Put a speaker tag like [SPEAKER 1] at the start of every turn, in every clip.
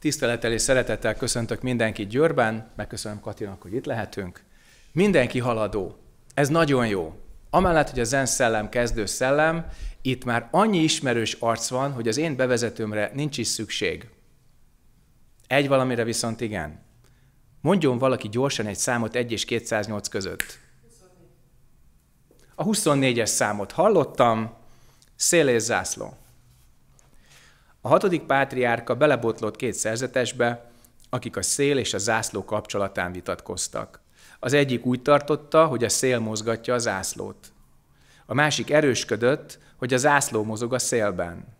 [SPEAKER 1] Tisztelettel és szeretettel köszöntök mindenkit Győrben, megköszönöm Katinak, hogy itt lehetünk. Mindenki haladó. Ez nagyon jó. Amellett, hogy a zen szellem kezdő szellem, itt már annyi ismerős arc van, hogy az én bevezetőmre nincs is szükség. Egy valamire viszont igen. Mondjon valaki gyorsan egy számot 1 és 208 között. A 24-es számot hallottam, szél zászló. A hatodik pátriárka belebotlott két szerzetesbe, akik a szél és a zászló kapcsolatán vitatkoztak. Az egyik úgy tartotta, hogy a szél mozgatja a zászlót. A másik erősködött, hogy a zászló mozog a szélben.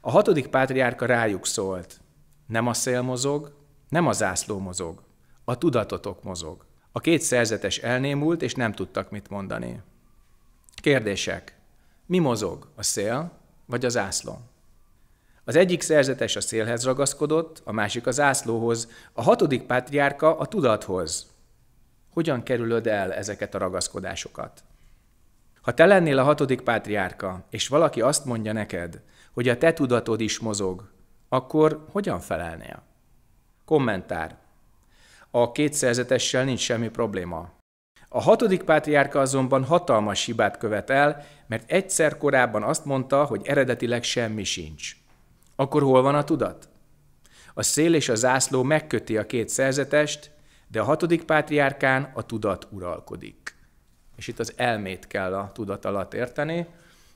[SPEAKER 1] A hatodik pátriárka rájuk szólt. Nem a szél mozog, nem a zászló mozog, a tudatotok mozog. A két szerzetes elnémult, és nem tudtak mit mondani. Kérdések. Mi mozog? A szél vagy a zászló? Az egyik szerzetes a szélhez ragaszkodott, a másik az ászlóhoz, a hatodik pátriárka a tudathoz. Hogyan kerülöd el ezeket a ragaszkodásokat? Ha te lennél a hatodik pátriárka, és valaki azt mondja neked, hogy a te tudatod is mozog, akkor hogyan felelnél? Kommentár. A két szerzetessel nincs semmi probléma. A hatodik pátriárka azonban hatalmas hibát követ el, mert egyszer korábban azt mondta, hogy eredetileg semmi sincs. Akkor hol van a tudat? A szél és a zászló megköti a két szerzetest, de a hatodik pátriárkán a tudat uralkodik. És itt az elmét kell a tudat alatt érteni,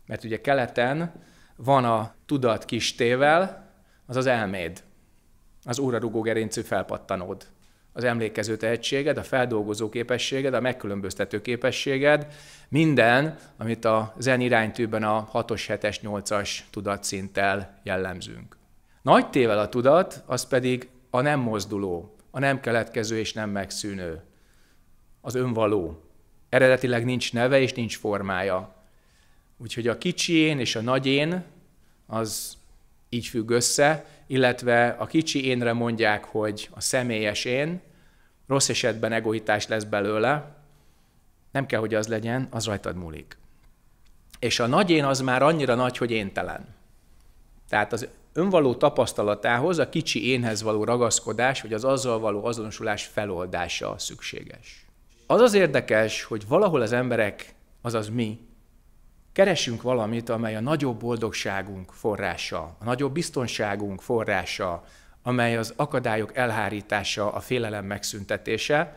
[SPEAKER 1] mert ugye keleten van a tudat kistével, az az elméd, az órarugó gerincű felpattanód az emlékező tehetséged, a feldolgozó képességed, a megkülönböztető képességed, minden, amit a zen iránytűben a 6-os, 7-es, 8-as tudatszinttel jellemzünk. Nagy tével a tudat, az pedig a nem mozduló, a nem keletkező és nem megszűnő, az önvaló. Eredetileg nincs neve és nincs formája. Úgyhogy a kicsi én és a nagy én az így függ össze, illetve a kicsi énre mondják, hogy a személyes én, rossz esetben egoitás lesz belőle, nem kell, hogy az legyen, az rajtad múlik. És a nagy én az már annyira nagy, hogy éntelen. Tehát az önvaló tapasztalatához, a kicsi énhez való ragaszkodás, vagy az azzal való azonosulás feloldása szükséges. Az az érdekes, hogy valahol az emberek, azaz mi, Keresünk valamit, amely a nagyobb boldogságunk forrása, a nagyobb biztonságunk forrása, amely az akadályok elhárítása, a félelem megszüntetése,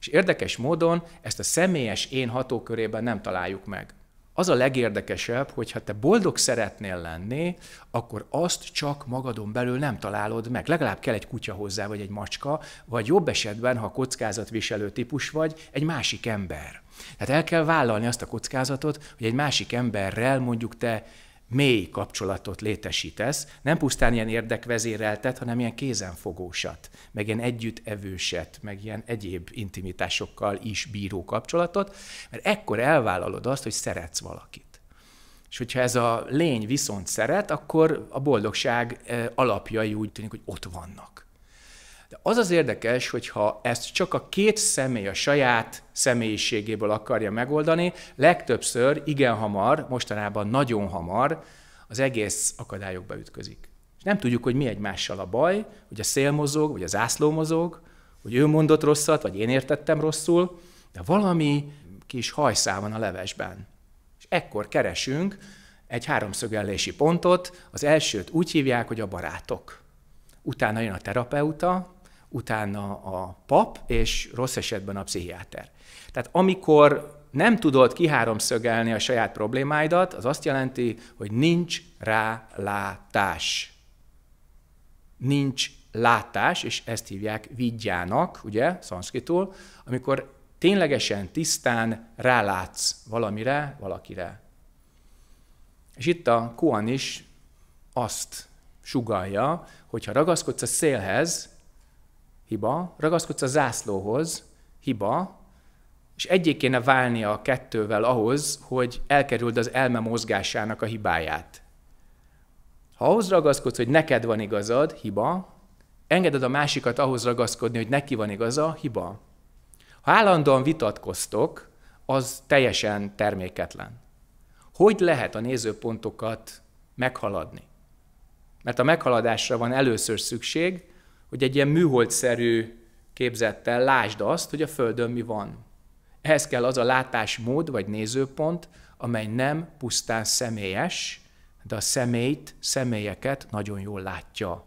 [SPEAKER 1] és érdekes módon ezt a személyes én hatókörében nem találjuk meg. Az a legérdekesebb, hogy ha te boldog szeretnél lenni, akkor azt csak magadon belül nem találod meg. Legalább kell egy kutya hozzá, vagy egy macska, vagy jobb esetben, ha kockázatviselő típus vagy, egy másik ember. Hát el kell vállalni azt a kockázatot, hogy egy másik emberrel mondjuk te mély kapcsolatot létesítesz, nem pusztán ilyen érdekvezéreltet, hanem ilyen kézenfogósat, meg ilyen együttevőset, meg ilyen egyéb intimitásokkal is bíró kapcsolatot, mert ekkor elvállalod azt, hogy szeretsz valakit. És hogyha ez a lény viszont szeret, akkor a boldogság eh, alapjai úgy tűnik, hogy ott vannak. De az az érdekes, hogyha ezt csak a két személy a saját személyiségéből akarja megoldani, legtöbbször igen hamar, mostanában nagyon hamar az egész akadályokba ütközik. És nem tudjuk, hogy mi egymással a baj, hogy a szél mozog, vagy az ászló mozog, hogy ő mondott rosszat, vagy én értettem rosszul, de valami kis hajszál van a levesben. És ekkor keresünk egy háromszögellési pontot, az elsőt úgy hívják, hogy a barátok. Utána jön a terapeuta, utána a pap, és rossz esetben a pszichiáter. Tehát amikor nem tudod kiháromszögelni a saját problémáidat, az azt jelenti, hogy nincs rálátás. Nincs látás, és ezt hívják vidjának, ugye, szanszkitul, amikor ténylegesen, tisztán rálátsz valamire, valakire. És itt a Kuan is azt sugalja, hogy ha ragaszkodsz a szélhez, hiba, ragaszkodsz a zászlóhoz, hiba, és egyé kéne válnia a kettővel ahhoz, hogy elkerüld az elme mozgásának a hibáját. Ha ahhoz ragaszkodsz, hogy neked van igazad, hiba, engeded a másikat ahhoz ragaszkodni, hogy neki van igaza, hiba. Ha állandóan vitatkoztok, az teljesen terméketlen. Hogy lehet a nézőpontokat meghaladni? Mert a meghaladásra van először szükség, hogy egy ilyen műholdszerű képzettel lásd azt, hogy a Földön mi van. Ehhez kell az a látásmód vagy nézőpont, amely nem pusztán személyes, de a személyt, személyeket nagyon jól látja.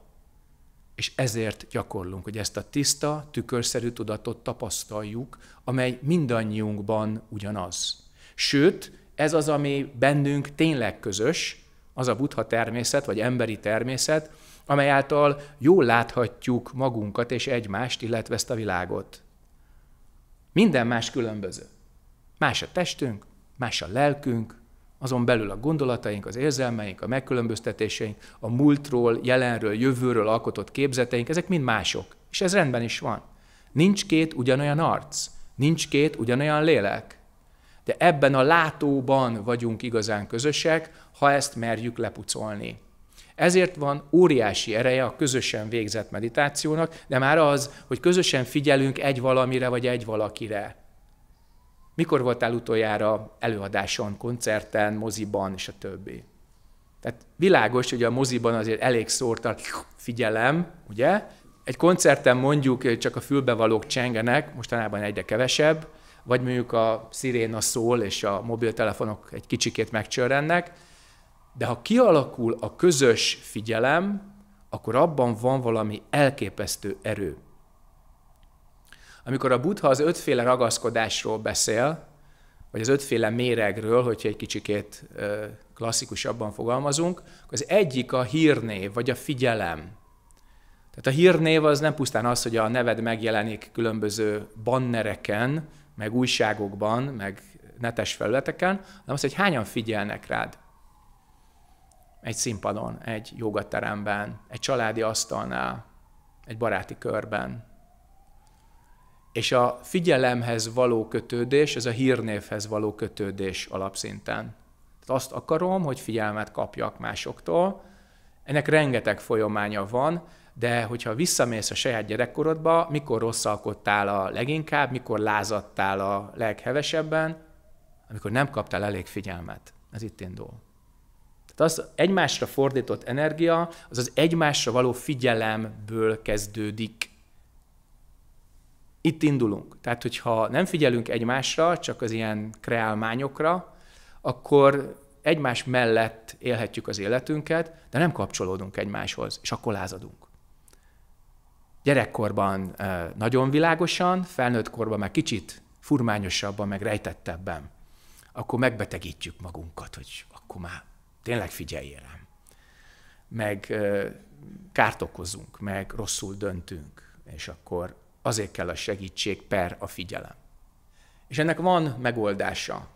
[SPEAKER 1] És ezért gyakorlunk, hogy ezt a tiszta, tükörszerű tudatot tapasztaljuk, amely mindannyiunkban ugyanaz. Sőt, ez az, ami bennünk tényleg közös, az a buddha természet, vagy emberi természet, amely által jól láthatjuk magunkat és egymást, illetve ezt a világot. Minden más különböző. Más a testünk, más a lelkünk, azon belül a gondolataink, az érzelmeink, a megkülönböztetéseink, a múltról, jelenről, jövőről alkotott képzeteink, ezek mind mások. És ez rendben is van. Nincs két ugyanolyan arc, nincs két ugyanolyan lélek. De ebben a látóban vagyunk igazán közösek, ha ezt merjük lepucolni. Ezért van óriási ereje a közösen végzett meditációnak, de már az, hogy közösen figyelünk egy valamire vagy egy valakire. Mikor voltál utoljára előadáson, koncerten, moziban, és a többi? Tehát világos, hogy a moziban azért elég szórtan figyelem, ugye? Egy koncerten mondjuk csak a fülbevalók csengenek, mostanában egyre kevesebb, vagy mondjuk a sziréna szól, és a mobiltelefonok egy kicsikét megcsörrennek, de ha kialakul a közös figyelem, akkor abban van valami elképesztő erő. Amikor a buddha az ötféle ragaszkodásról beszél, vagy az ötféle méregről, hogyha egy kicsikét klasszikusabban fogalmazunk, az egyik a hírnév, vagy a figyelem. Tehát a hírnév az nem pusztán az, hogy a neved megjelenik különböző bannereken, meg újságokban, meg netes felületeken, hanem az, hogy hányan figyelnek rád egy színpadon, egy jogateremben, egy családi asztalnál, egy baráti körben. És a figyelemhez való kötődés, ez a hírnévhez való kötődés alapszinten. Tehát azt akarom, hogy figyelmet kapjak másoktól. Ennek rengeteg folyamánya van, de hogyha visszamész a saját gyerekkorodba, mikor rosszalkodtál a leginkább, mikor lázadtál a leghevesebben, amikor nem kaptál elég figyelmet. Ez itt indul. Tehát az egymásra fordított energia, az az egymásra való figyelemből kezdődik. Itt indulunk. Tehát, hogyha nem figyelünk egymásra, csak az ilyen kreálmányokra, akkor egymás mellett élhetjük az életünket, de nem kapcsolódunk egymáshoz, és akkor lázadunk. Gyerekkorban nagyon világosan, felnőtt korban meg kicsit furmányosabban, meg rejtettebben. Akkor megbetegítjük magunkat, hogy akkor már tényleg figyeljél rám. Meg kárt okozunk, meg rosszul döntünk, és akkor azért kell a segítség per a figyelem. És ennek van megoldása.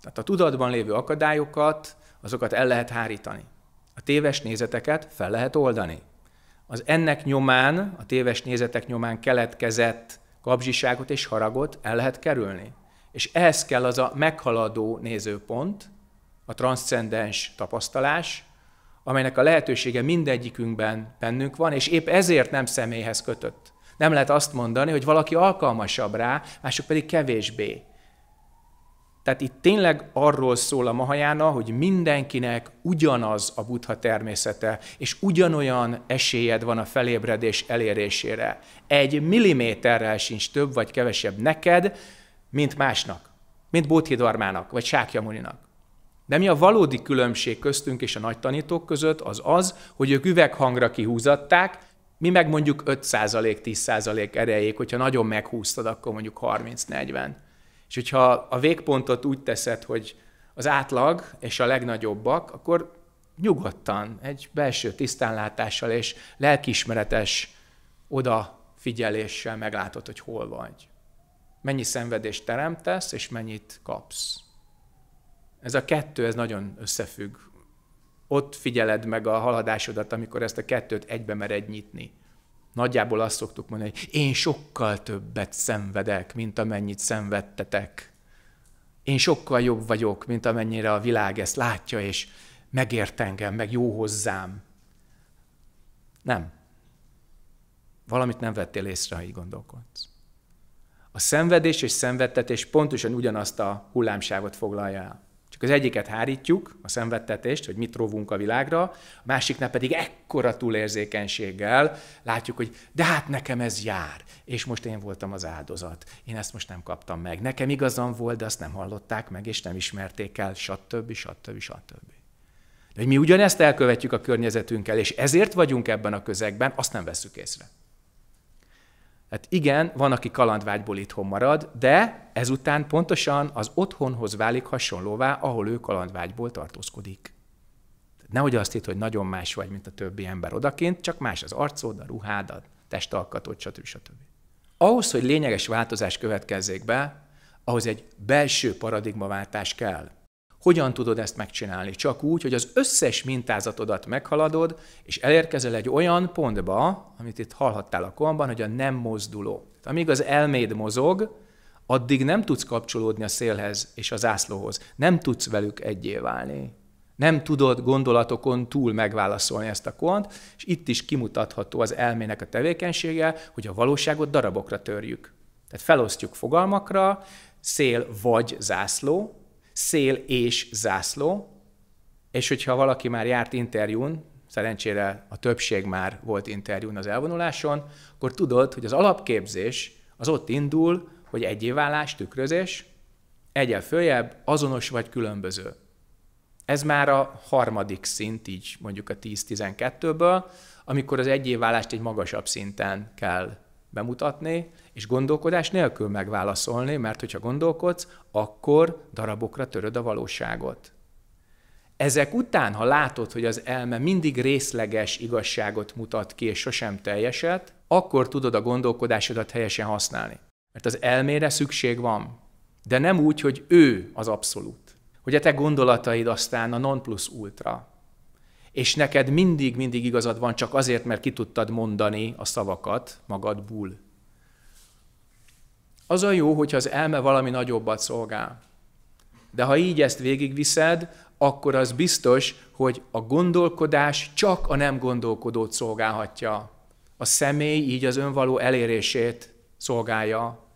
[SPEAKER 1] Tehát a tudatban lévő akadályokat, azokat el lehet hárítani. A téves nézeteket fel lehet oldani. Az ennek nyomán, a téves nézetek nyomán keletkezett kapzsiságot és haragot el lehet kerülni. És ehhez kell az a meghaladó nézőpont, a transzcendens tapasztalás, amelynek a lehetősége mindegyikünkben bennünk van, és épp ezért nem személyhez kötött. Nem lehet azt mondani, hogy valaki alkalmasabb rá, mások pedig kevésbé. Tehát itt tényleg arról szól a Mahajána, hogy mindenkinek ugyanaz a buddha természete, és ugyanolyan esélyed van a felébredés elérésére. Egy milliméterrel sincs több vagy kevesebb neked, mint másnak, mint Bóthidarmának, vagy Sákjamuninak. De mi a valódi különbség köztünk és a nagy tanítók között az az, hogy ők üveghangra kihúzatták, mi meg mondjuk 5-10% erejéig, hogyha nagyon meghúztad, akkor mondjuk 30-40. És hogyha a végpontot úgy teszed, hogy az átlag és a legnagyobbak, akkor nyugodtan, egy belső tisztánlátással és lelkiismeretes odafigyeléssel meglátod, hogy hol vagy. Mennyi szenvedést teremtesz, és mennyit kapsz. Ez a kettő, ez nagyon összefügg. Ott figyeled meg a haladásodat, amikor ezt a kettőt egybe mered nyitni. Nagyjából azt szoktuk mondani, hogy én sokkal többet szenvedek, mint amennyit szenvedtetek. Én sokkal jobb vagyok, mint amennyire a világ ezt látja, és megért engem, meg jó hozzám. Nem. Valamit nem vettél észre, ha így gondolkodsz. A szenvedés és szenvedtetés pontosan ugyanazt a hullámsávot foglalja el. Csak az egyiket hárítjuk, a szenvedtetést, hogy mit rovunk a világra, a másiknál pedig ekkora túlérzékenységgel látjuk, hogy de hát nekem ez jár, és most én voltam az áldozat, én ezt most nem kaptam meg, nekem igazam volt, de azt nem hallották meg, és nem ismerték el, stb. stb. stb. De hogy mi ugyanezt elkövetjük a környezetünkkel, és ezért vagyunk ebben a közegben, azt nem veszük észre. Hát igen, van, aki kalandvágyból itthon marad, de ezután pontosan az otthonhoz válik hasonlóvá, ahol ő kalandvágyból tartózkodik. Nehogy azt hitt, hogy nagyon más vagy, mint a többi ember odakint, csak más az arcod, a ruhád, a testalkatod, stb. stb. Ahhoz, hogy lényeges változás következzék be, ahhoz egy belső paradigmaváltás kell. Hogyan tudod ezt megcsinálni? Csak úgy, hogy az összes mintázatodat meghaladod, és elérkezel egy olyan pontba, amit itt hallhattál a komban, hogy a nem mozduló. Amíg az elméd mozog, addig nem tudsz kapcsolódni a szélhez és az ászlóhoz. Nem tudsz velük egyé válni. Nem tudod gondolatokon túl megválaszolni ezt a kont, és itt is kimutatható az elmének a tevékenysége, hogy a valóságot darabokra törjük. Tehát felosztjuk fogalmakra, szél vagy zászló, szél és zászló, és hogyha valaki már járt interjún, szerencsére a többség már volt interjún az elvonuláson, akkor tudod, hogy az alapképzés az ott indul, hogy egyévállás, tükrözés, egyel följebb, azonos vagy különböző. Ez már a harmadik szint, így mondjuk a 10-12-ből, amikor az egyévállást egy magasabb szinten kell bemutatni, és gondolkodás nélkül megválaszolni, mert hogyha gondolkodsz, akkor darabokra töröd a valóságot. Ezek után, ha látod, hogy az elme mindig részleges igazságot mutat ki, és sosem teljeset, akkor tudod a gondolkodásodat helyesen használni. Mert az elmére szükség van. De nem úgy, hogy ő az abszolút. Hogy a te gondolataid aztán a non plus ultra és neked mindig-mindig igazad van csak azért, mert ki tudtad mondani a szavakat magadból. Az a jó, hogyha az elme valami nagyobbat szolgál. De ha így ezt végigviszed, akkor az biztos, hogy a gondolkodás csak a nem gondolkodót szolgálhatja. A személy így az önvaló elérését szolgálja,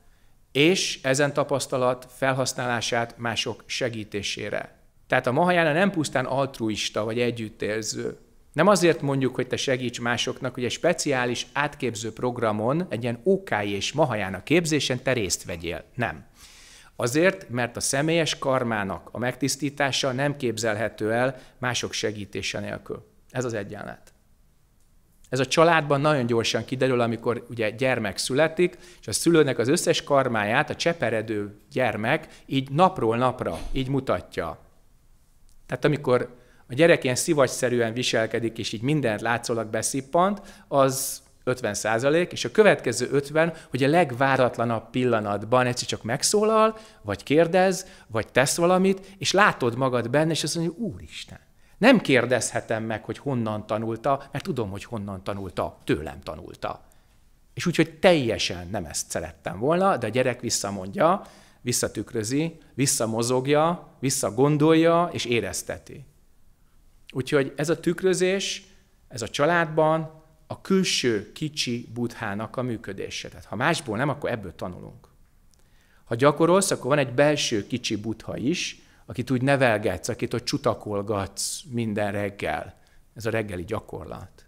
[SPEAKER 1] és ezen tapasztalat felhasználását mások segítésére. Tehát a mahajána nem pusztán altruista vagy együttérző. Nem azért mondjuk, hogy te segíts másoknak, hogy egy speciális átképző programon, egy ilyen OK és mahajána képzésen te részt vegyél. Nem. Azért, mert a személyes karmának a megtisztítása nem képzelhető el mások segítése nélkül. Ez az egyenlet. Ez a családban nagyon gyorsan kiderül, amikor ugye gyermek születik, és a szülőnek az összes karmáját a cseperedő gyermek így napról napra így mutatja. Tehát amikor a gyerek ilyen szivagyszerűen viselkedik, és így mindent látszólag beszippant, az 50 százalék, és a következő 50, hogy a legváratlanabb pillanatban egyszer csak megszólal, vagy kérdez, vagy tesz valamit, és látod magad benne, és azt mondja, úristen, nem kérdezhetem meg, hogy honnan tanulta, mert tudom, hogy honnan tanulta, tőlem tanulta. És úgyhogy teljesen nem ezt szerettem volna, de a gyerek visszamondja, visszatükrözi, visszamozogja, visszagondolja és érezteti. Úgyhogy ez a tükrözés, ez a családban a külső kicsi buthának a működése. Tehát ha másból nem, akkor ebből tanulunk. Ha gyakorolsz, akkor van egy belső kicsi butha is, akit úgy nevelgetsz, akit ott csutakolgatsz minden reggel. Ez a reggeli gyakorlat.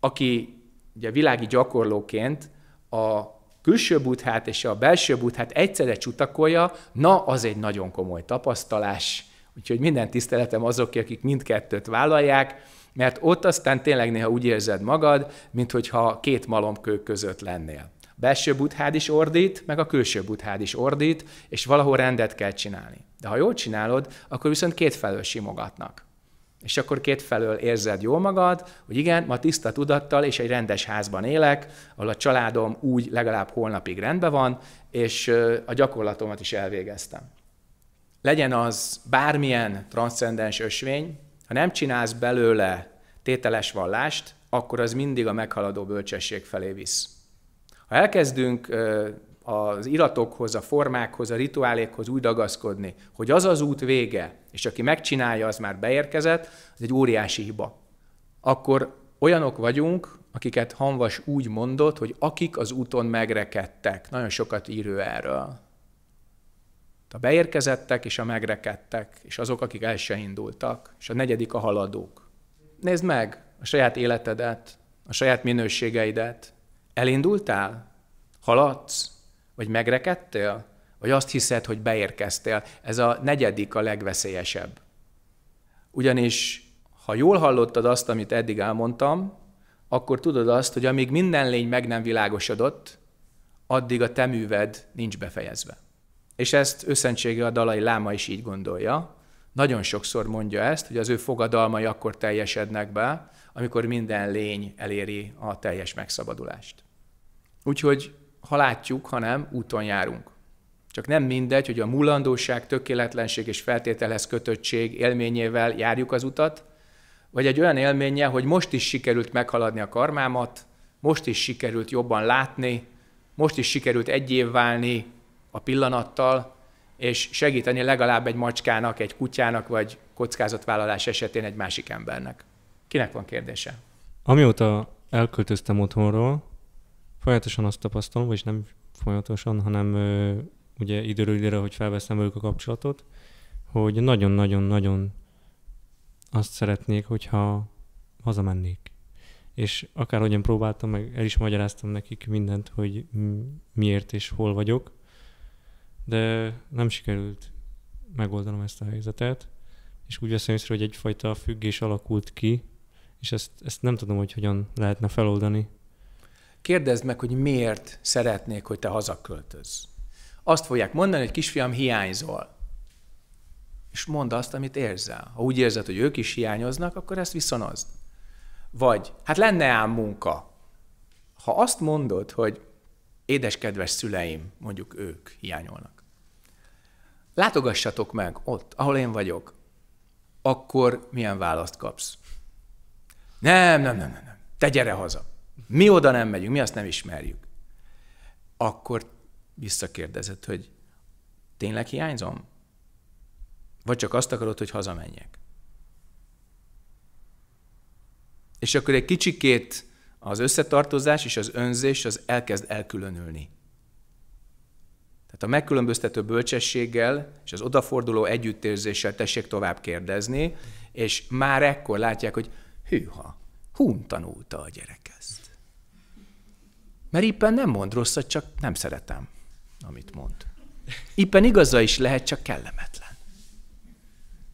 [SPEAKER 1] Aki ugye világi gyakorlóként a külső buthát és a belső buthát egyszerre csutakolja, na az egy nagyon komoly tapasztalás. Úgyhogy minden tiszteletem azok, akik mindkettőt vállalják, mert ott aztán tényleg néha úgy érzed magad, mintha két malomkő között lennél. A belső buthád is ordít, meg a külső buthád is ordít, és valahol rendet kell csinálni. De ha jól csinálod, akkor viszont kétfelől simogatnak. És akkor két felől érzed jól magad, hogy igen, ma tiszta tudattal és egy rendes házban élek, ahol a családom úgy legalább holnapig rendben van, és a gyakorlatomat is elvégeztem. Legyen az bármilyen transzcendens ösvény, ha nem csinálsz belőle tételes vallást, akkor az mindig a meghaladó bölcsesség felé visz. Ha elkezdünk az iratokhoz, a formákhoz, a rituálékhoz úgy dagaszkodni, hogy az az út vége, és aki megcsinálja, az már beérkezett, az egy óriási hiba. Akkor olyanok vagyunk, akiket Hanvas úgy mondott, hogy akik az úton megrekedtek. Nagyon sokat írő erről. A beérkezettek és a megrekedtek, és azok, akik el se indultak, és a negyedik a haladók. Nézd meg a saját életedet, a saját minőségeidet. Elindultál? Haladsz? Vagy megrekedtél? Vagy azt hiszed, hogy beérkeztél? Ez a negyedik a legveszélyesebb. Ugyanis, ha jól hallottad azt, amit eddig elmondtam, akkor tudod azt, hogy amíg minden lény meg nem világosodott, addig a te műved nincs befejezve. És ezt összentsége a dalai láma is így gondolja. Nagyon sokszor mondja ezt, hogy az ő fogadalmai akkor teljesednek be, amikor minden lény eléri a teljes megszabadulást. Úgyhogy ha látjuk, hanem úton járunk. Csak nem mindegy, hogy a mulandóság, tökéletlenség és feltételhez kötöttség élményével járjuk az utat, vagy egy olyan élménye, hogy most is sikerült meghaladni a karmámat, most is sikerült jobban látni, most is sikerült egyév válni a pillanattal, és segíteni legalább egy macskának, egy kutyának, vagy kockázatvállalás esetén egy másik embernek. Kinek van kérdése?
[SPEAKER 2] Amióta elköltöztem otthonról, folyamatosan azt tapasztalom, vagyis nem folyamatosan, hanem ö, ugye időről időre, hogy felveszem velük a kapcsolatot, hogy nagyon-nagyon-nagyon azt szeretnék, hogyha hazamennék. És akárhogyan próbáltam, meg el is magyaráztam nekik mindent, hogy miért és hol vagyok, de nem sikerült megoldanom ezt a helyzetet, és úgy veszem észre, hogy egyfajta függés alakult ki, és ezt, ezt nem tudom, hogy hogyan lehetne feloldani,
[SPEAKER 1] kérdezd meg, hogy miért szeretnék, hogy te hazaköltöz. Azt fogják mondani, hogy kisfiam, hiányzol. És mondd azt, amit érzel. Ha úgy érzed, hogy ők is hiányoznak, akkor ezt viszonozd. Vagy, hát lenne ám munka. Ha azt mondod, hogy édes kedves szüleim, mondjuk ők hiányolnak. Látogassatok meg ott, ahol én vagyok, akkor milyen választ kapsz? Nem, nem, nem, nem, nem. Te gyere haza mi oda nem megyünk, mi azt nem ismerjük. Akkor visszakérdezett, hogy tényleg hiányzom? Vagy csak azt akarod, hogy hazamenjek? És akkor egy kicsikét az összetartozás és az önzés az elkezd elkülönülni. Tehát a megkülönböztető bölcsességgel és az odaforduló együttérzéssel tessék tovább kérdezni, és már ekkor látják, hogy hűha, hún tanulta a gyereke. Mert éppen nem mond rosszat, csak nem szeretem, amit mond. Éppen igaza is lehet, csak kellemetlen.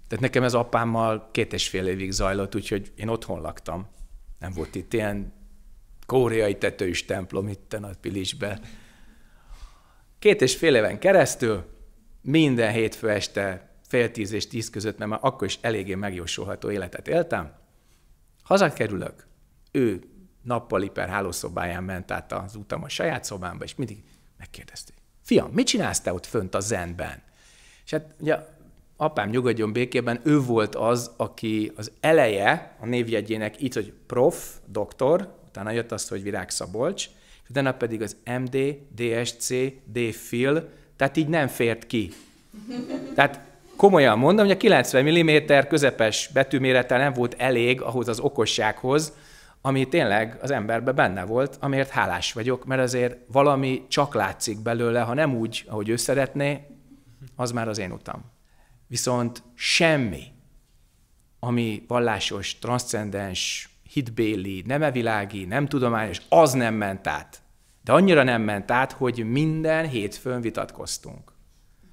[SPEAKER 1] Tehát nekem ez apámmal két és fél évig zajlott, úgyhogy én otthon laktam. Nem volt itt ilyen koreai tetős templom itt a Pilisbe. Két és fél éven keresztül minden hétfő este fél tíz és tíz között, mert már akkor is eléggé megjósolható életet éltem. Hazakerülök, ő nappali per hálószobáján ment át az utam a saját szobámba, és mindig megkérdezte, fiam, mit csinálsz te ott fönt a zenben? És hát ugye apám nyugodjon békében, ő volt az, aki az eleje a névjegyének itt, hogy prof, doktor, utána jött azt, hogy Virág Szabolcs, és utána pedig az MD, DSC, DFIL, tehát így nem fért ki. Tehát komolyan mondom, hogy a 90 mm közepes betűmérete nem volt elég ahhoz az okossághoz, ami tényleg az emberbe benne volt, amiért hálás vagyok, mert azért valami csak látszik belőle, ha nem úgy, ahogy ő szeretné, az már az én utam. Viszont semmi, ami vallásos, transzcendens, hitbéli, nemevilági, nem tudományos, az nem ment át. De annyira nem ment át, hogy minden hétfőn vitatkoztunk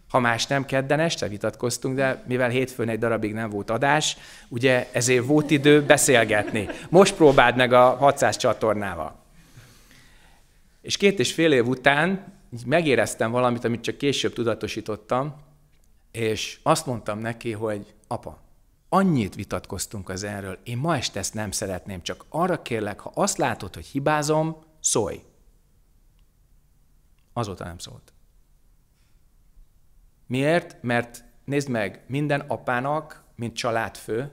[SPEAKER 1] ha más nem, kedden este vitatkoztunk, de mivel hétfőn egy darabig nem volt adás, ugye ezért volt idő beszélgetni. Most próbáld meg a 600 csatornával. És két és fél év után megéreztem valamit, amit csak később tudatosítottam, és azt mondtam neki, hogy apa, annyit vitatkoztunk az erről, én ma este ezt nem szeretném, csak arra kérlek, ha azt látod, hogy hibázom, szólj. Azóta nem szólt. Miért? Mert nézd meg, minden apának, mint családfő,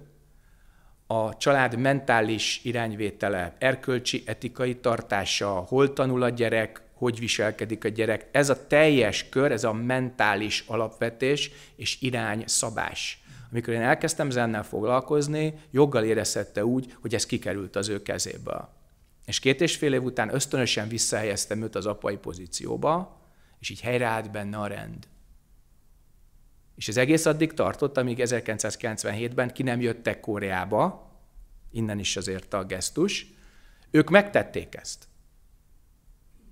[SPEAKER 1] a család mentális irányvétele, erkölcsi, etikai tartása, hol tanul a gyerek, hogy viselkedik a gyerek, ez a teljes kör, ez a mentális alapvetés és irány szabás. Amikor én elkezdtem zennel foglalkozni, joggal érezhette úgy, hogy ez kikerült az ő kezéből. És két és fél év után ösztönösen visszahelyeztem őt az apai pozícióba, és így helyreállt benne a rend. És ez egész addig tartott, amíg 1997-ben ki nem jöttek Koreába, innen is azért a gesztus, ők megtették ezt.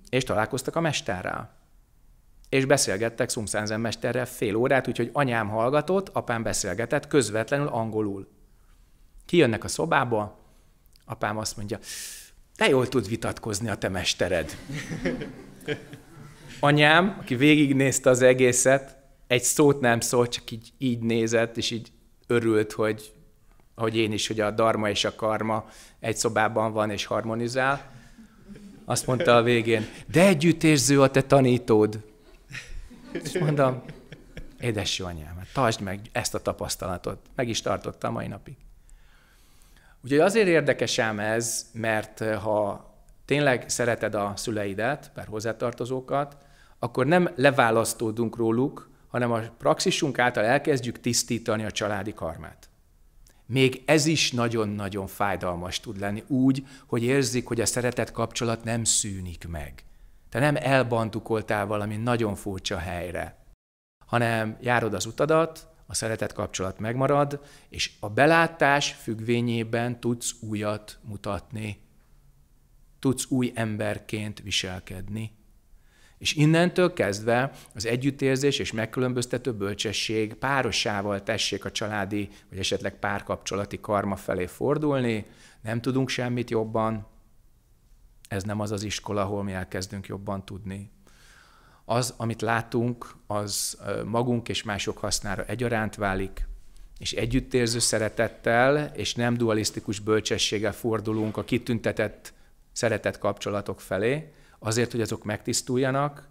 [SPEAKER 1] És találkoztak a mesterrel. És beszélgettek Szumszánzen mesterrel fél órát, úgyhogy anyám hallgatott, apám beszélgetett közvetlenül angolul. Kijönnek a szobába, apám azt mondja, de jól tud vitatkozni a te mestered. Anyám, aki végignézte az egészet, egy szót nem szólt, csak így, így nézett, és így örült, hogy, hogy én is, hogy a darma és a karma egy szobában van és harmonizál. Azt mondta a végén, de együttérző a te tanítód. És mondom, édes jó anyám, hát tartsd meg ezt a tapasztalatot. Meg is tartotta a mai napig. Úgyhogy azért érdekes ám ez, mert eh, ha tényleg szereted a szüleidet, bár hozzátartozókat, akkor nem leválasztódunk róluk, hanem a praxisunk által elkezdjük tisztítani a családi karmát. Még ez is nagyon-nagyon fájdalmas tud lenni, úgy, hogy érzik, hogy a szeretet kapcsolat nem szűnik meg. Te nem elbantukoltál valami nagyon furcsa helyre, hanem járod az utadat, a szeretet kapcsolat megmarad, és a belátás függvényében tudsz újat mutatni, tudsz új emberként viselkedni. És innentől kezdve az együttérzés és megkülönböztető bölcsesség párosával tessék a családi, vagy esetleg párkapcsolati karma felé fordulni, nem tudunk semmit jobban, ez nem az az iskola, ahol mi elkezdünk jobban tudni. Az, amit látunk, az magunk és mások hasznára egyaránt válik, és együttérző szeretettel és nem dualisztikus bölcsességgel fordulunk a kitüntetett szeretett kapcsolatok felé, azért, hogy azok megtisztuljanak,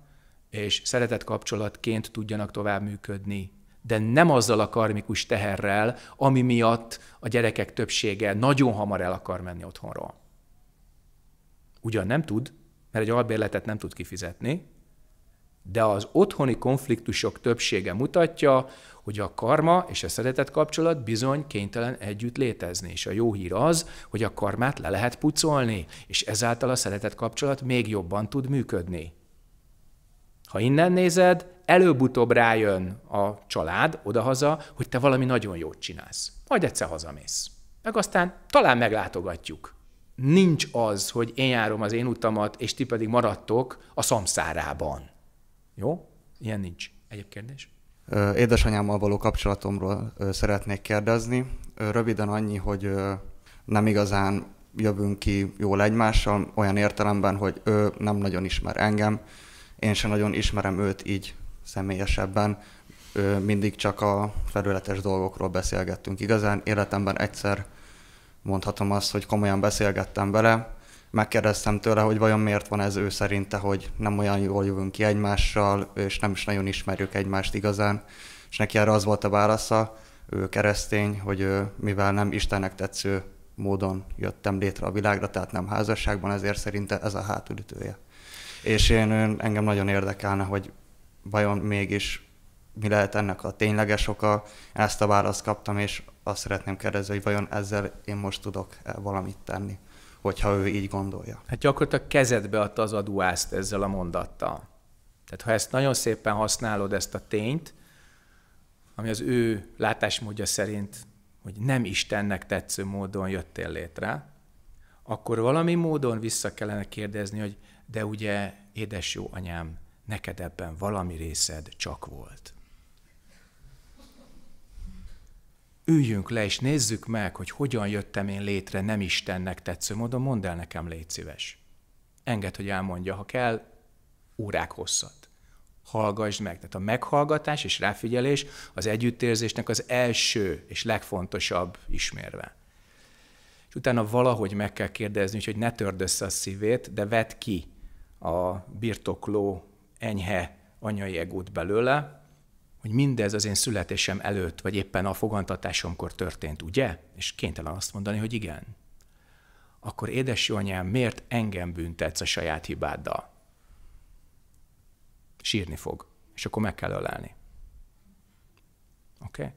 [SPEAKER 1] és szeretett kapcsolatként tudjanak tovább működni. De nem azzal a karmikus teherrel, ami miatt a gyerekek többsége nagyon hamar el akar menni otthonról. Ugyan nem tud, mert egy albérletet nem tud kifizetni, de az otthoni konfliktusok többsége mutatja, hogy a karma és a szeretet kapcsolat bizony kénytelen együtt létezni. És a jó hír az, hogy a karmát le lehet pucolni, és ezáltal a szeretet kapcsolat még jobban tud működni. Ha innen nézed, előbb-utóbb rájön a család odahaza, hogy te valami nagyon jót csinálsz. Majd egyszer hazamész. Meg aztán talán meglátogatjuk. Nincs az, hogy én járom az én utamat, és ti pedig maradtok a szamszárában. Jó? Ilyen nincs. Egyéb kérdés?
[SPEAKER 3] Édesanyámmal való kapcsolatomról szeretnék kérdezni. Röviden annyi, hogy nem igazán jövünk ki jól egymással, olyan értelemben, hogy ő nem nagyon ismer engem, én sem nagyon ismerem őt így személyesebben, ő mindig csak a felületes dolgokról beszélgettünk. Igazán életemben egyszer mondhatom azt, hogy komolyan beszélgettem vele, megkérdeztem tőle, hogy vajon miért van ez ő szerinte, hogy nem olyan jól jövünk ki egymással, és nem is nagyon ismerjük egymást igazán. És neki erre az volt a válasza, ő keresztény, hogy ő, mivel nem Istennek tetsző módon jöttem létre a világra, tehát nem házasságban, ezért szerinte ez a hátulütője. És én engem nagyon érdekelne, hogy vajon mégis mi lehet ennek a tényleges oka, ezt a választ kaptam, és azt szeretném kérdezni, hogy vajon ezzel én most tudok -e valamit tenni hogyha ő így gondolja.
[SPEAKER 1] Hát gyakorlatilag kezedbe adta az aduászt ezzel a mondattal. Tehát ha ezt nagyon szépen használod, ezt a tényt, ami az ő látásmódja szerint, hogy nem Istennek tetsző módon jöttél létre, akkor valami módon vissza kellene kérdezni, hogy de ugye, édes jó anyám, neked ebben valami részed csak volt. üljünk le és nézzük meg, hogy hogyan jöttem én létre nem Istennek tetsző módon, mondd el nekem, légy szíves. Engedd, hogy elmondja, ha kell, órák hosszat. Hallgass meg. Tehát a meghallgatás és ráfigyelés az együttérzésnek az első és legfontosabb ismérve. És utána valahogy meg kell kérdezni, hogy ne törd össze a szívét, de vedd ki a birtokló enyhe anyai egót belőle, hogy mindez az én születésem előtt, vagy éppen a fogantatásomkor történt, ugye? És kénytelen azt mondani, hogy igen. Akkor édesanyám, miért engem büntetsz a saját hibáddal? Sírni fog, és akkor meg kell ölelni. Oké? Okay?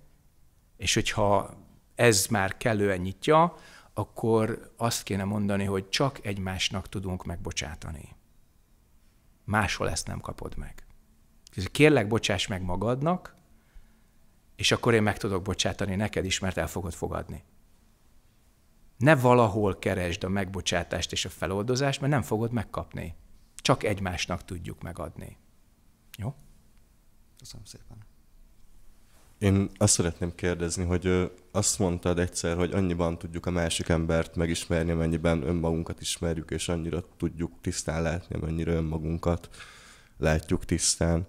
[SPEAKER 1] És hogyha ez már kellően nyitja, akkor azt kéne mondani, hogy csak egymásnak tudunk megbocsátani. Máshol ezt nem kapod meg. Kérlek, bocsáss meg magadnak, és akkor én meg tudok bocsátani neked is, mert el fogod fogadni. Ne valahol keresd a megbocsátást és a feloldozást, mert nem fogod megkapni. Csak egymásnak tudjuk megadni. Jó? Köszönöm szépen.
[SPEAKER 2] Én azt szeretném kérdezni, hogy azt mondtad egyszer, hogy annyiban tudjuk a másik embert megismerni, amennyiben önmagunkat ismerjük, és annyira tudjuk tisztán látni, amennyire önmagunkat látjuk tisztán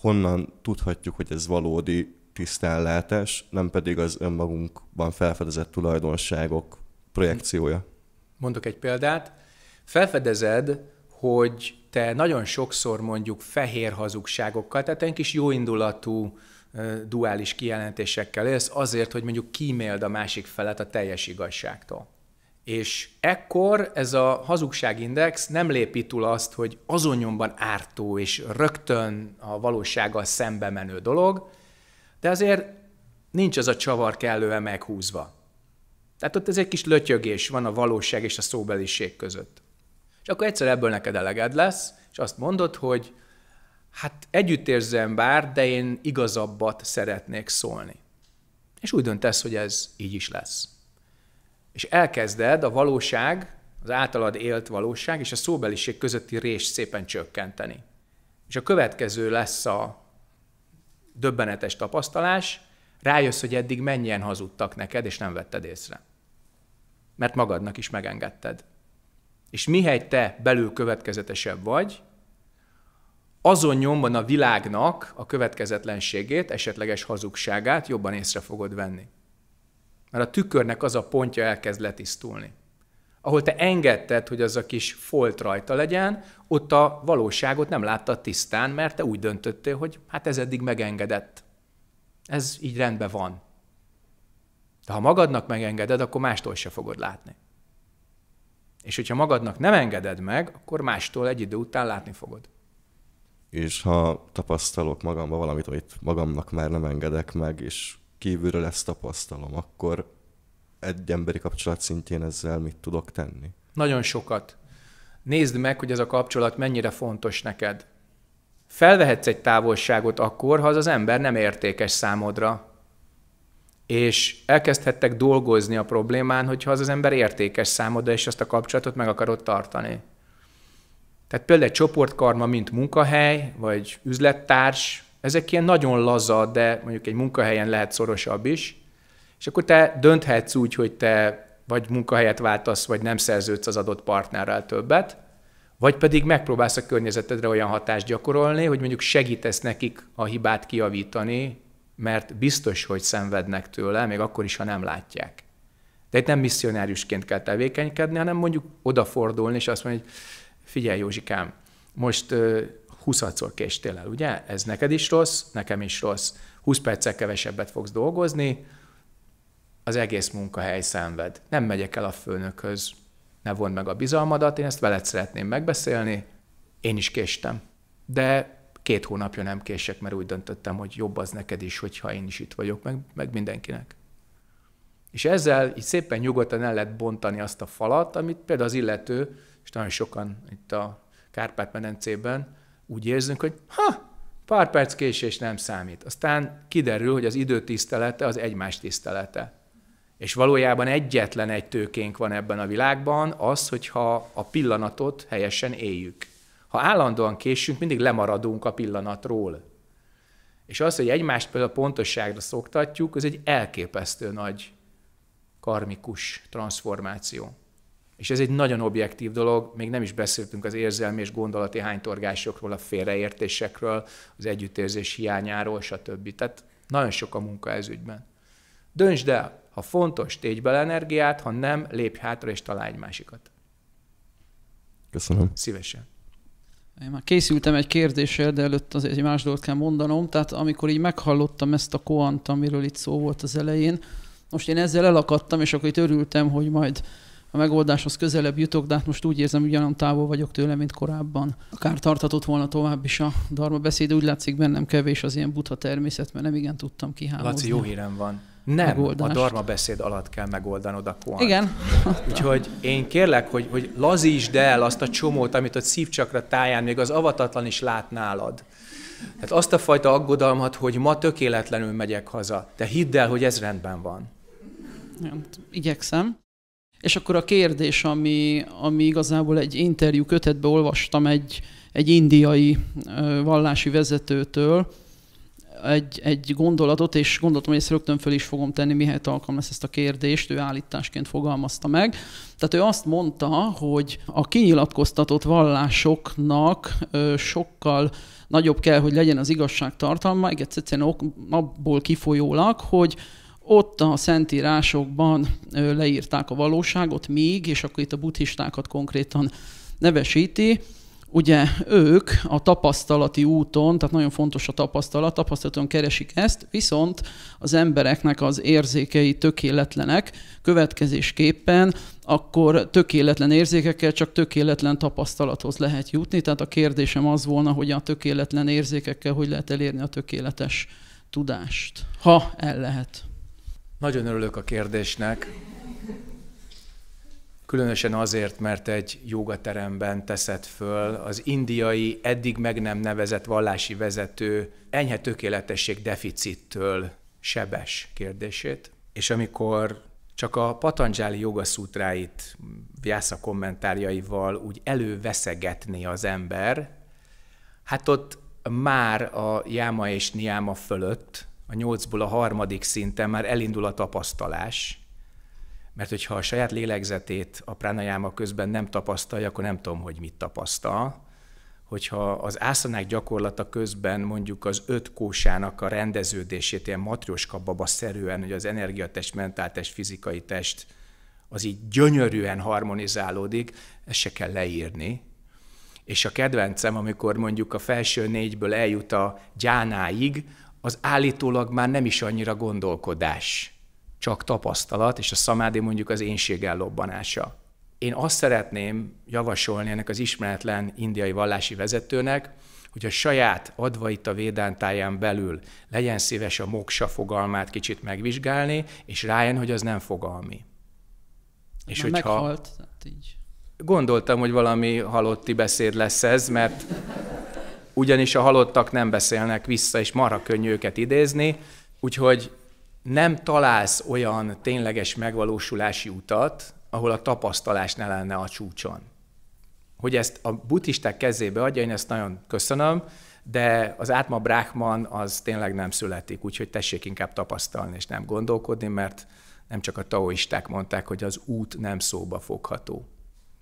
[SPEAKER 2] honnan tudhatjuk, hogy ez valódi tisztánlátás, nem pedig az önmagunkban felfedezett tulajdonságok projekciója.
[SPEAKER 1] Mondok egy példát. Felfedezed, hogy te nagyon sokszor mondjuk fehér hazugságokkal, tehát egy kis jóindulatú duális kijelentésekkel élsz azért, hogy mondjuk kíméld a másik felet a teljes igazságtól. És ekkor ez a hazugságindex nem lépi túl azt, hogy azonnyomban ártó és rögtön a valósággal szembe menő dolog, de azért nincs az a csavar kellően meghúzva. Tehát ott ez egy kis lötyögés van a valóság és a szóbeliség között. És akkor egyszer ebből neked eleged lesz, és azt mondod, hogy hát együtt érzem bár, de én igazabbat szeretnék szólni. És úgy döntesz, hogy ez így is lesz és elkezded a valóság, az általad élt valóság és a szóbeliség közötti rést szépen csökkenteni. És a következő lesz a döbbenetes tapasztalás, rájössz, hogy eddig mennyien hazudtak neked, és nem vetted észre. Mert magadnak is megengedted. És mihely te belül következetesebb vagy, azon nyomban a világnak a következetlenségét, esetleges hazugságát jobban észre fogod venni mert a tükörnek az a pontja elkezd letisztulni. Ahol te engedted, hogy az a kis folt rajta legyen, ott a valóságot nem láttad tisztán, mert te úgy döntöttél, hogy hát ez eddig megengedett. Ez így rendben van. De ha magadnak megengeded, akkor mástól se fogod látni. És hogyha magadnak nem engeded meg, akkor mástól egy idő után látni fogod.
[SPEAKER 2] És ha tapasztalok magamban valamit, amit magamnak már nem engedek meg, és kívülről ezt tapasztalom, akkor egy emberi kapcsolat szintjén ezzel mit tudok tenni?
[SPEAKER 1] Nagyon sokat. Nézd meg, hogy ez a kapcsolat mennyire fontos neked. Felvehetsz egy távolságot akkor, ha az az ember nem értékes számodra. És elkezdhettek dolgozni a problémán, hogyha az az ember értékes számodra, és azt a kapcsolatot meg akarod tartani. Tehát például egy csoportkarma, mint munkahely, vagy üzlettárs, ezek ilyen nagyon laza, de mondjuk egy munkahelyen lehet szorosabb is, és akkor te dönthetsz úgy, hogy te vagy munkahelyet váltasz, vagy nem szerződsz az adott partnerrel többet, vagy pedig megpróbálsz a környezetedre olyan hatást gyakorolni, hogy mondjuk segítesz nekik a hibát kiavítani, mert biztos, hogy szenvednek tőle, még akkor is, ha nem látják. De itt nem misszionáriusként kell tevékenykedni, hanem mondjuk odafordulni, és azt mondja, hogy figyelj Józsikám, most 20 szor késtél el, ugye? Ez neked is rossz, nekem is rossz. 20 perccel kevesebbet fogsz dolgozni, az egész munkahely szenved. Nem megyek el a főnökhöz, ne vond meg a bizalmadat, én ezt veled szeretném megbeszélni, én is késtem. De két hónapja nem kések, mert úgy döntöttem, hogy jobb az neked is, hogyha én is itt vagyok, meg, meg mindenkinek. És ezzel így szépen nyugodtan el lehet bontani azt a falat, amit például az illető, és nagyon sokan itt a Kárpát-medencében úgy érzünk, hogy ha, pár perc késés nem számít. Aztán kiderül, hogy az idő tisztelete az egymás tisztelete. És valójában egyetlen egy tőkénk van ebben a világban, az, hogyha a pillanatot helyesen éljük. Ha állandóan késünk, mindig lemaradunk a pillanatról. És az, hogy egymást például pontosságra szoktatjuk, az egy elképesztő nagy karmikus transformáció. És ez egy nagyon objektív dolog, még nem is beszéltünk az érzelmi és gondolati hánytorgásokról, a félreértésekről, az együttérzés hiányáról, stb. Tehát nagyon sok a munka ez ügyben. Döntsd el, ha fontos, tégy bele energiát, ha nem, lépj hátra és találj egy másikat. Köszönöm. Szívesen.
[SPEAKER 4] Én már készültem egy kérdéssel, de előtt az egy más dolgot kell mondanom. Tehát amikor így meghallottam ezt a koant, amiről itt szó volt az elején, most én ezzel elakadtam, és akkor itt örültem, hogy majd a megoldáshoz közelebb jutok, de hát most úgy érzem, olyan távol vagyok tőle, mint korábban. Akár tartatott volna tovább is a darma beszéd, úgy látszik bennem kevés az ilyen buta természet, mert nem igen tudtam kihámozni. Laci, jó hírem van. Nem, megoldást. a darma
[SPEAKER 1] beszéd alatt kell megoldanod a koant. Igen. Úgyhogy én kérlek, hogy, hogy lazítsd el azt a csomót, amit a szívcsakra táján még az avatatlan is lát nálad. Tehát azt a fajta aggodalmat, hogy ma tökéletlenül megyek haza. Te hidd el, hogy ez rendben van.
[SPEAKER 4] Igen, igyekszem. És akkor a kérdés, ami, ami igazából egy interjú kötetbe olvastam egy, egy indiai vallási vezetőtől, egy, egy gondolatot, és gondoltam, hogy ezt rögtön föl is fogom tenni, mihelyt alkalom lesz ezt a kérdést, ő állításként fogalmazta meg. Tehát ő azt mondta, hogy a kinyilatkoztatott vallásoknak sokkal nagyobb kell, hogy legyen az igazság tartalma, egyszerűen abból kifolyólag, hogy ott a szentírásokban leírták a valóságot még, és akkor itt a buddhistákat konkrétan nevesíti, ugye ők a tapasztalati úton, tehát nagyon fontos a tapasztalat, tapasztalaton keresik ezt, viszont az embereknek az érzékei tökéletlenek, következésképpen akkor tökéletlen érzékekkel csak tökéletlen tapasztalathoz lehet jutni, tehát a kérdésem az volna, hogy a tökéletlen érzékekkel hogy lehet elérni a tökéletes
[SPEAKER 1] tudást,
[SPEAKER 4] ha el lehet.
[SPEAKER 1] Nagyon örülök a kérdésnek, különösen azért, mert egy jogateremben teszed föl az indiai, eddig meg nem nevezett vallási vezető enyhe tökéletesség deficittől sebes kérdését. És amikor csak a Patanjali jogaszútráit Vyasa kommentárjaival úgy előveszegetné az ember, hát ott már a jáma és niáma fölött a nyolcból a harmadik szinten már elindul a tapasztalás, mert hogyha a saját lélegzetét a pránajáma közben nem tapasztalja, akkor nem tudom, hogy mit tapasztal. Hogyha az ászanák gyakorlata közben mondjuk az öt kósának a rendeződését ilyen matrioska baba szerűen, hogy az energiatest, mentáltest, fizikai test az így gyönyörűen harmonizálódik, ezt se kell leírni. És a kedvencem, amikor mondjuk a felső négyből eljut a gyánáig, az állítólag már nem is annyira gondolkodás, csak tapasztalat, és a szamádi mondjuk az énség ellobbanása. Én azt szeretném javasolni ennek az ismeretlen indiai vallási vezetőnek, hogy a saját advaita védántáján belül legyen szíves a moksa fogalmát kicsit megvizsgálni, és rájön, hogy az nem fogalmi. És hogyha... meghalt, hát így. Gondoltam, hogy valami halotti beszéd lesz ez, mert ugyanis a halottak nem beszélnek vissza, és marha könnyű őket idézni, úgyhogy nem találsz olyan tényleges megvalósulási utat, ahol a tapasztalás ne lenne a csúcson. Hogy ezt a buddhisták kezébe adja, én ezt nagyon köszönöm, de az átma brahman az tényleg nem születik, úgyhogy tessék inkább tapasztalni és nem gondolkodni, mert nem csak a taoisták mondták, hogy az út nem szóba fogható.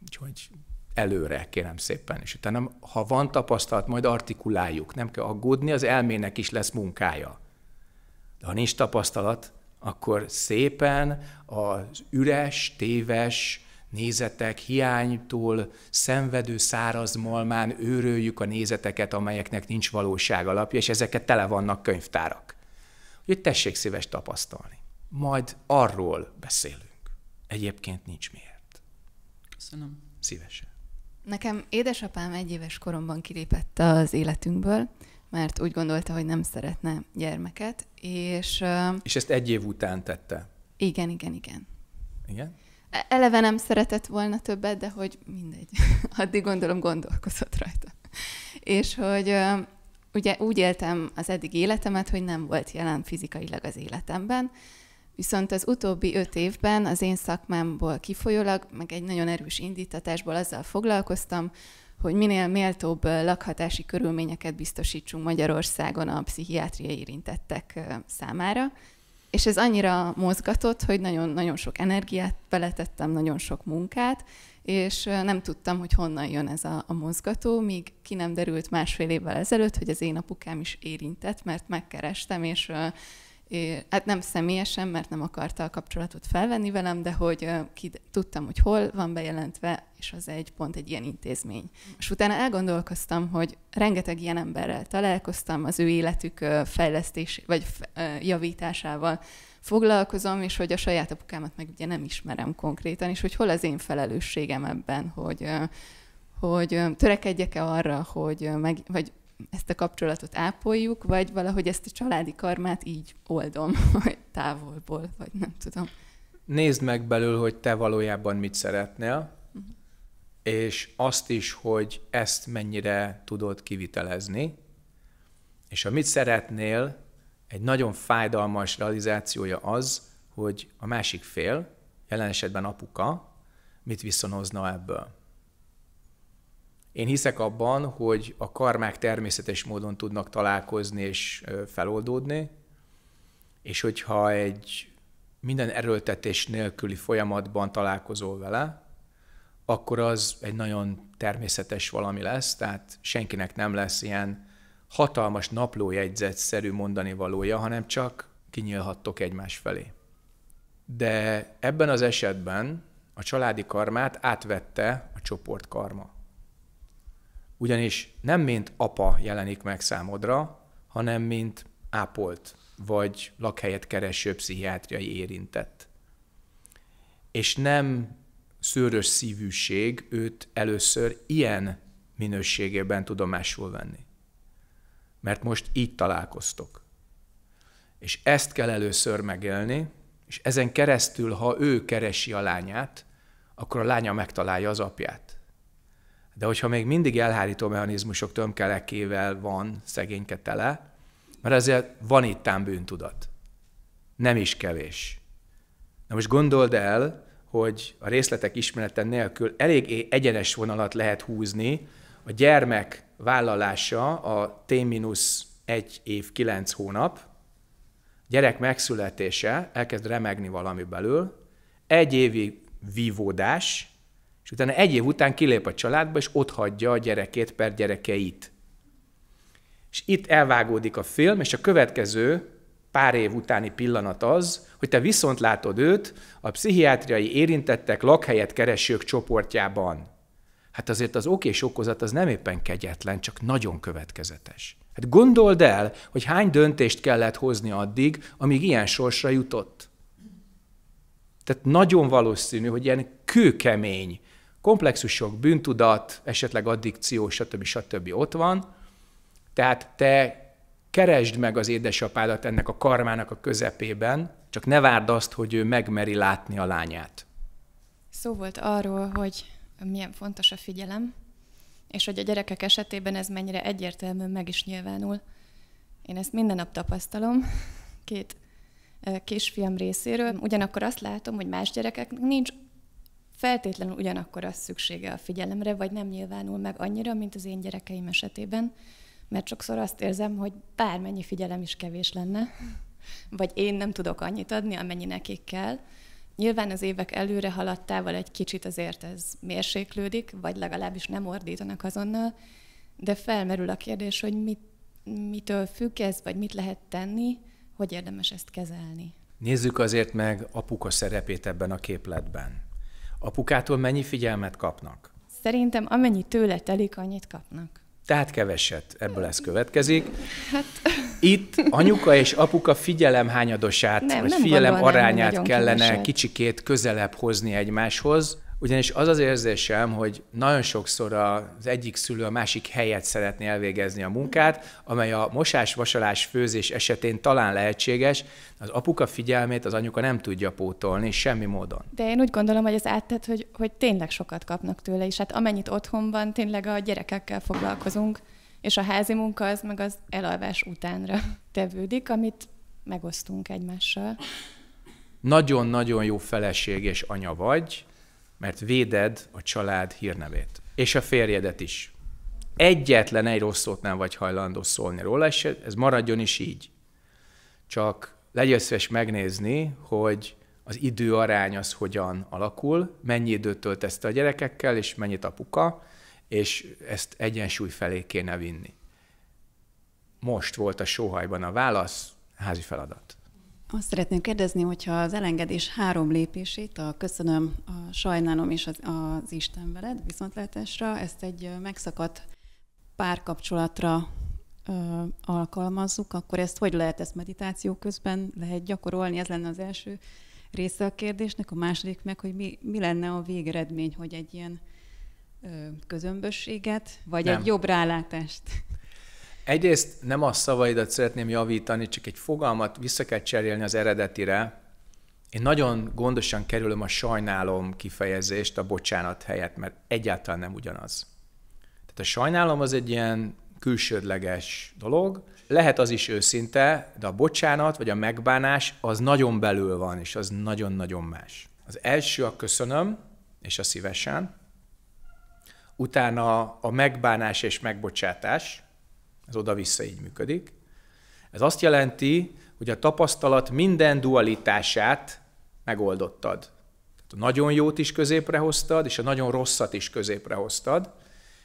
[SPEAKER 1] Úgyhogy előre, kérem szépen. És utána, ha van tapasztalat, majd artikuláljuk, nem kell aggódni, az elmének is lesz munkája. De ha nincs tapasztalat, akkor szépen az üres, téves nézetek hiánytól szenvedő száraz malmán őröljük a nézeteket, amelyeknek nincs valóság alapja, és ezeket tele vannak könyvtárak. Úgyhogy tessék szíves tapasztalni. Majd arról beszélünk. Egyébként nincs miért. Köszönöm. Szívesen.
[SPEAKER 5] Nekem édesapám egy éves koromban kilépett az életünkből, mert úgy gondolta, hogy nem szeretne gyermeket, és...
[SPEAKER 1] És ezt egy év után tette?
[SPEAKER 5] Igen, igen, igen. Igen? E, eleve nem szeretett volna többet, de hogy mindegy. Addig gondolom gondolkozott rajta. És hogy ugye úgy éltem az eddig életemet, hogy nem volt jelen fizikailag az életemben, Viszont az utóbbi öt évben az én szakmámból kifolyólag, meg egy nagyon erős indítatásból azzal foglalkoztam, hogy minél méltóbb lakhatási körülményeket biztosítsunk Magyarországon a pszichiátriai érintettek számára. És ez annyira mozgatott, hogy nagyon-nagyon sok energiát beletettem, nagyon sok munkát, és nem tudtam, hogy honnan jön ez a, a mozgató, míg ki nem derült másfél évvel ezelőtt, hogy az én apukám is érintett, mert megkerestem, és hát nem személyesen, mert nem akarta a kapcsolatot felvenni velem, de hogy ki, tudtam, hogy hol van bejelentve, és az egy pont egy ilyen intézmény. És utána elgondolkoztam, hogy rengeteg ilyen emberrel találkoztam, az ő életük fejlesztés vagy javításával foglalkozom, és hogy a saját apukámat meg ugye nem ismerem konkrétan, és hogy hol az én felelősségem ebben, hogy hogy törekedjek-e arra, hogy meg, vagy ezt a kapcsolatot ápoljuk, vagy valahogy ezt a családi karmát így oldom, vagy távolból, vagy nem tudom.
[SPEAKER 1] Nézd meg belül, hogy te valójában mit szeretnél, uh-huh. és azt is, hogy ezt mennyire tudod kivitelezni, és amit szeretnél, egy nagyon fájdalmas realizációja az, hogy a másik fél, jelen esetben apuka, mit viszonozna ebből. Én hiszek abban, hogy a karmák természetes módon tudnak találkozni és feloldódni, és hogyha egy minden erőltetés nélküli folyamatban találkozol vele, akkor az egy nagyon természetes valami lesz, tehát senkinek nem lesz ilyen hatalmas naplójegyzetszerű mondani valója, hanem csak kinyílhattok egymás felé. De ebben az esetben a családi karmát átvette a csoport karma ugyanis nem mint apa jelenik meg számodra, hanem mint ápolt vagy lakhelyet kereső pszichiátriai érintett. És nem szőrös szívűség őt először ilyen minőségében tudomásul venni. Mert most így találkoztok. És ezt kell először megélni, és ezen keresztül, ha ő keresi a lányát, akkor a lánya megtalálja az apját. De hogyha még mindig elhárító mechanizmusok tömkelekével van szegényke tele, mert ezért van itt ám bűntudat. Nem is kevés. Na most gondold el, hogy a részletek ismerete nélkül elég egyenes vonalat lehet húzni a gyermek vállalása a T-1 év 9 hónap, gyerek megszületése, elkezd remegni valami belül, egy évi vívódás, utána egy év után kilép a családba, és ott hagyja a gyerekét per gyerekeit. És itt elvágódik a film, és a következő pár év utáni pillanat az, hogy te viszont látod őt a pszichiátriai érintettek lakhelyet keresők csoportjában. Hát azért az és okozat az nem éppen kegyetlen, csak nagyon következetes. Hát gondold el, hogy hány döntést kellett hozni addig, amíg ilyen sorsra jutott. Tehát nagyon valószínű, hogy ilyen kőkemény, Komplexusok, bűntudat, esetleg addikció, stb. stb. ott van. Tehát te keresd meg az édesapádat ennek a karmának a közepében, csak ne várd azt, hogy ő megmeri látni a lányát.
[SPEAKER 6] Szó volt arról, hogy milyen fontos a figyelem, és hogy a gyerekek esetében ez mennyire egyértelmű meg is nyilvánul. Én ezt minden nap tapasztalom, két eh, kisfiam részéről. Ugyanakkor azt látom, hogy más gyerekeknek nincs feltétlenül ugyanakkor az szüksége a figyelemre, vagy nem nyilvánul meg annyira, mint az én gyerekeim esetében, mert sokszor azt érzem, hogy bármennyi figyelem is kevés lenne, vagy én nem tudok annyit adni, amennyi nekik kell. Nyilván az évek előre haladtával egy kicsit azért ez mérséklődik, vagy legalábbis nem ordítanak azonnal, de felmerül a kérdés, hogy mit, mitől függ ez, vagy mit lehet tenni, hogy érdemes ezt kezelni.
[SPEAKER 1] Nézzük azért meg apuka szerepét ebben a képletben. Apukától mennyi figyelmet kapnak?
[SPEAKER 6] Szerintem amennyi tőle telik, annyit kapnak.
[SPEAKER 1] Tehát keveset, ebből ez következik. Hát... Itt anyuka és apuka figyelem hányadosát, nem, vagy nem figyelem arányát nem kellene keveset. kicsikét közelebb hozni egymáshoz. Ugyanis az az érzésem, hogy nagyon sokszor az egyik szülő a másik helyet szeretné elvégezni a munkát, amely a mosás, vasalás, főzés esetén talán lehetséges, az apuka figyelmét az anyuka nem tudja pótolni semmi módon.
[SPEAKER 6] De én úgy gondolom, hogy ez áttett, hogy, hogy tényleg sokat kapnak tőle, és hát amennyit otthon van, tényleg a gyerekekkel foglalkozunk, és a házi munka az meg az elalvás utánra tevődik, amit megosztunk egymással.
[SPEAKER 1] Nagyon-nagyon jó feleség és anya vagy, mert véded a család hírnevét, és a férjedet is. Egyetlen egy rossz szót nem vagy hajlandó szólni róla, és ez maradjon is így. Csak legyél szíves megnézni, hogy az idő arány az hogyan alakul, mennyi időt töltesz a gyerekekkel, és mennyit apuka, és ezt egyensúly felé kéne vinni. Most volt a sóhajban a válasz, házi feladat.
[SPEAKER 5] Azt szeretném kérdezni, hogyha az elengedés három lépését, a köszönöm, a sajnálom és az, az Isten veled, viszontlátásra, ezt egy megszakadt párkapcsolatra ö, alkalmazzuk, akkor ezt hogy lehet ezt meditáció közben lehet gyakorolni? Ez lenne az első része a kérdésnek, a második meg, hogy mi, mi lenne a végeredmény, hogy egy ilyen ö, közömbösséget, vagy Nem. egy jobb rálátást
[SPEAKER 1] Egyrészt nem a szavaidat szeretném javítani, csak egy fogalmat vissza kell cserélni az eredetire. Én nagyon gondosan kerülöm a sajnálom kifejezést a bocsánat helyett, mert egyáltalán nem ugyanaz. Tehát a sajnálom az egy ilyen külsődleges dolog, lehet az is őszinte, de a bocsánat vagy a megbánás az nagyon belül van, és az nagyon-nagyon más. Az első a köszönöm, és a szívesen, utána a megbánás és megbocsátás, ez oda-vissza így működik. Ez azt jelenti, hogy a tapasztalat minden dualitását megoldottad. Tehát a nagyon jót is középre hoztad, és a nagyon rosszat is középre hoztad,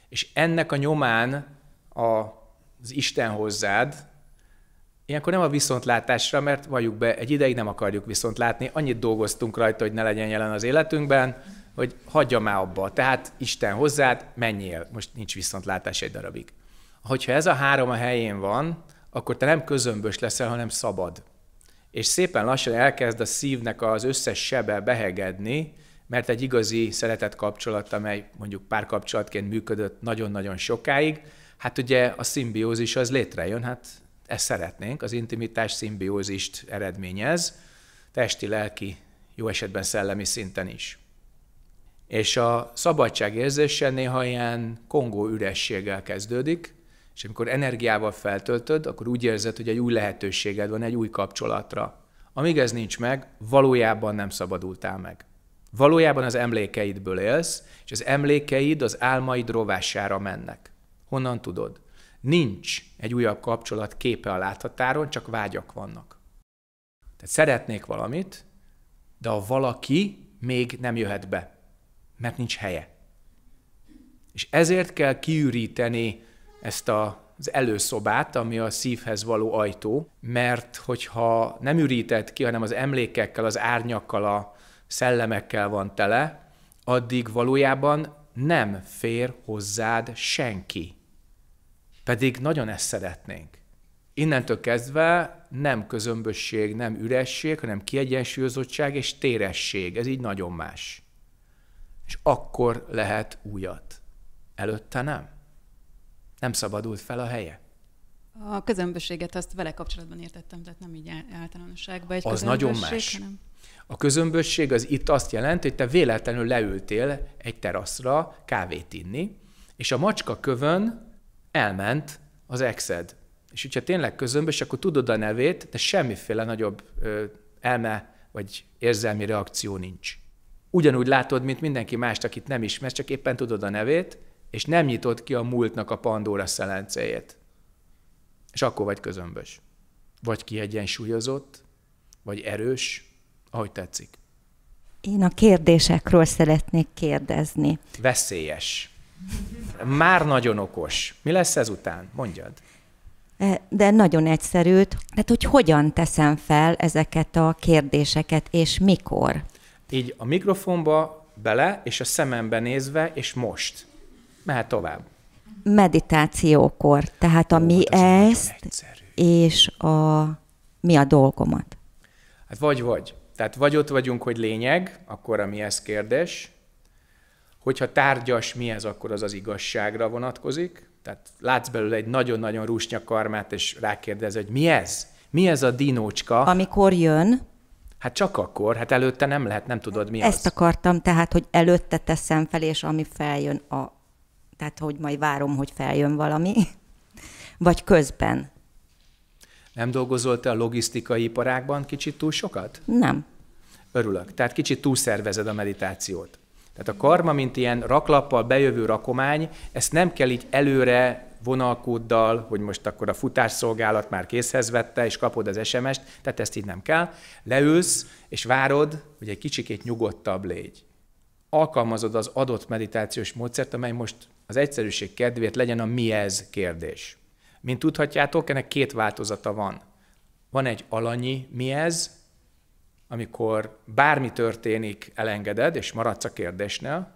[SPEAKER 1] és ennek a nyomán a, az Isten hozzád, ilyenkor nem a viszontlátásra, mert valljuk be, egy ideig nem akarjuk viszont látni, annyit dolgoztunk rajta, hogy ne legyen jelen az életünkben, hogy hagyja már abba. Tehát Isten hozzád, menjél, most nincs viszontlátás egy darabig hogyha ez a három a helyén van, akkor te nem közömbös leszel, hanem szabad. És szépen lassan elkezd a szívnek az összes sebe behegedni, mert egy igazi szeretett kapcsolat, amely mondjuk párkapcsolatként működött nagyon-nagyon sokáig, hát ugye a szimbiózis az létrejön, hát ezt szeretnénk, az intimitás szimbiózist eredményez, testi, lelki, jó esetben szellemi szinten is. És a szabadság néha ilyen kongó ürességgel kezdődik, és amikor energiával feltöltöd, akkor úgy érzed, hogy egy új lehetőséged van egy új kapcsolatra. Amíg ez nincs meg, valójában nem szabadultál meg. Valójában az emlékeidből élsz, és az emlékeid az álmaid rovására mennek. Honnan tudod? Nincs egy újabb kapcsolat képe a láthatáron, csak vágyak vannak. Tehát szeretnék valamit, de a valaki még nem jöhet be, mert nincs helye. És ezért kell kiüríteni ezt a az előszobát, ami a szívhez való ajtó, mert hogyha nem ürített ki, hanem az emlékekkel, az árnyakkal, a szellemekkel van tele, addig valójában nem fér hozzád senki. Pedig nagyon ezt szeretnénk. Innentől kezdve nem közömbösség, nem üresség, hanem kiegyensúlyozottság és téresség. Ez így nagyon más. És akkor lehet újat. Előtte nem nem szabadult fel a helye.
[SPEAKER 5] A közömbösséget azt vele kapcsolatban értettem, tehát nem így általánosságban. Egy az nagyon más. Hanem...
[SPEAKER 1] A közömbösség az itt azt jelenti, hogy te véletlenül leültél egy teraszra kávét inni, és a macska kövön elment az exed. És hogyha tényleg közömbös, akkor tudod a nevét, de semmiféle nagyobb ö, elme vagy érzelmi reakció nincs. Ugyanúgy látod, mint mindenki mást, akit nem ismersz, csak éppen tudod a nevét, és nem nyitott ki a múltnak a pandora szelencéjét. És akkor vagy közömbös. Vagy kiegyensúlyozott, vagy erős, ahogy tetszik.
[SPEAKER 7] Én a kérdésekről szeretnék kérdezni.
[SPEAKER 1] Veszélyes. Már nagyon okos. Mi lesz ezután? Mondjad.
[SPEAKER 7] E, de nagyon egyszerűt. Tehát, hogy hogyan teszem fel ezeket a kérdéseket, és mikor?
[SPEAKER 1] Így a mikrofonba bele, és a szemembe nézve, és most mehet tovább.
[SPEAKER 7] Meditációkor, tehát Ó, a mi ezt és a mi a dolgomat.
[SPEAKER 1] Hát vagy-vagy. Tehát vagy ott vagyunk, hogy lényeg, akkor a mi ez kérdés. Hogyha tárgyas mi ez, akkor az az igazságra vonatkozik. Tehát látsz belőle egy nagyon-nagyon rúsnya karmát, és rákérdez, hogy mi ez? Mi ez a dinócska?
[SPEAKER 7] Amikor jön,
[SPEAKER 1] Hát csak akkor, hát előtte nem lehet, nem tudod mi Ezt az.
[SPEAKER 7] akartam, tehát, hogy előtte teszem fel, és ami feljön, a, tehát, hogy majd várom, hogy feljön valami, vagy közben.
[SPEAKER 1] Nem dolgozol te a logisztikai iparákban kicsit túl sokat? Nem. Örülök. Tehát kicsit túlszervezed a meditációt. Tehát a karma, mint ilyen raklappal bejövő rakomány, ezt nem kell így előre vonalkóddal, hogy most akkor a futásszolgálat már készhez vette, és kapod az SMS-t, tehát ezt így nem kell. Leülsz, és várod, hogy egy kicsikét nyugodtabb légy. Alkalmazod az adott meditációs módszert, amely most az egyszerűség kedvéért legyen a mi ez kérdés. Mint tudhatjátok, ennek két változata van. Van egy alanyi mi ez, amikor bármi történik, elengeded, és maradsz a kérdésnél,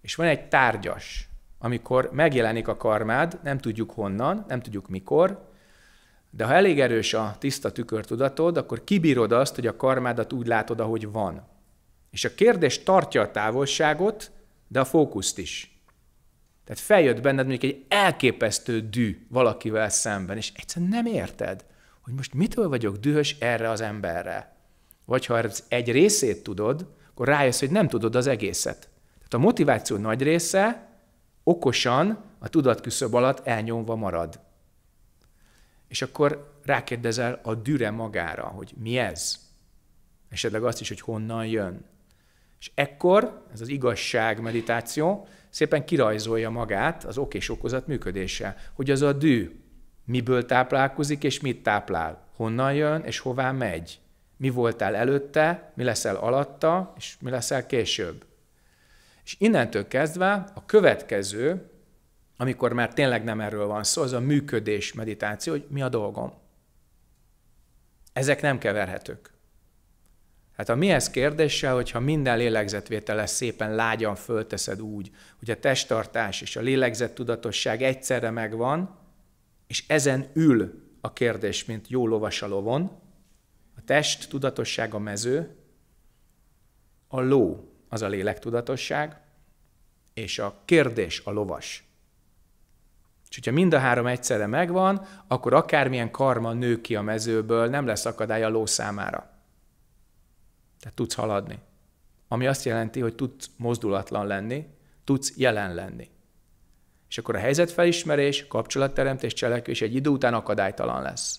[SPEAKER 1] és van egy tárgyas, amikor megjelenik a karmád, nem tudjuk honnan, nem tudjuk mikor, de ha elég erős a tiszta tükörtudatod, akkor kibírod azt, hogy a karmádat úgy látod, ahogy van. És a kérdés tartja a távolságot, de a fókuszt is. Tehát feljött benned mondjuk egy elképesztő dű valakivel szemben, és egyszerűen nem érted, hogy most mitől vagyok dühös erre az emberre. Vagy ha egy részét tudod, akkor rájössz, hogy nem tudod az egészet. Tehát a motiváció nagy része okosan a tudatküszöb alatt elnyomva marad. És akkor rákérdezel a düre magára, hogy mi ez? Esetleg azt is, hogy honnan jön. És ekkor, ez az igazság meditáció, szépen kirajzolja magát az ok és okozat működése, hogy az a dű miből táplálkozik és mit táplál, honnan jön és hová megy, mi voltál előtte, mi leszel alatta és mi leszel később. És innentől kezdve a következő, amikor már tényleg nem erről van szó, az a működés meditáció, hogy mi a dolgom. Ezek nem keverhetők. Hát a mihez kérdéssel, hogyha minden lélegzetvételes szépen lágyan fölteszed úgy, hogy a testtartás és a lélegzettudatosság egyszerre megvan, és ezen ül a kérdés, mint jó lovas a lovon, a test tudatosság a mező, a ló az a lélektudatosság, és a kérdés a lovas. És hogyha mind a három egyszerre megvan, akkor akármilyen karma nő ki a mezőből, nem lesz akadály a ló számára. Tehát tudsz haladni. Ami azt jelenti, hogy tudsz mozdulatlan lenni, tudsz jelen lenni. És akkor a helyzetfelismerés, kapcsolatteremtés, cselekvés egy idő után akadálytalan lesz.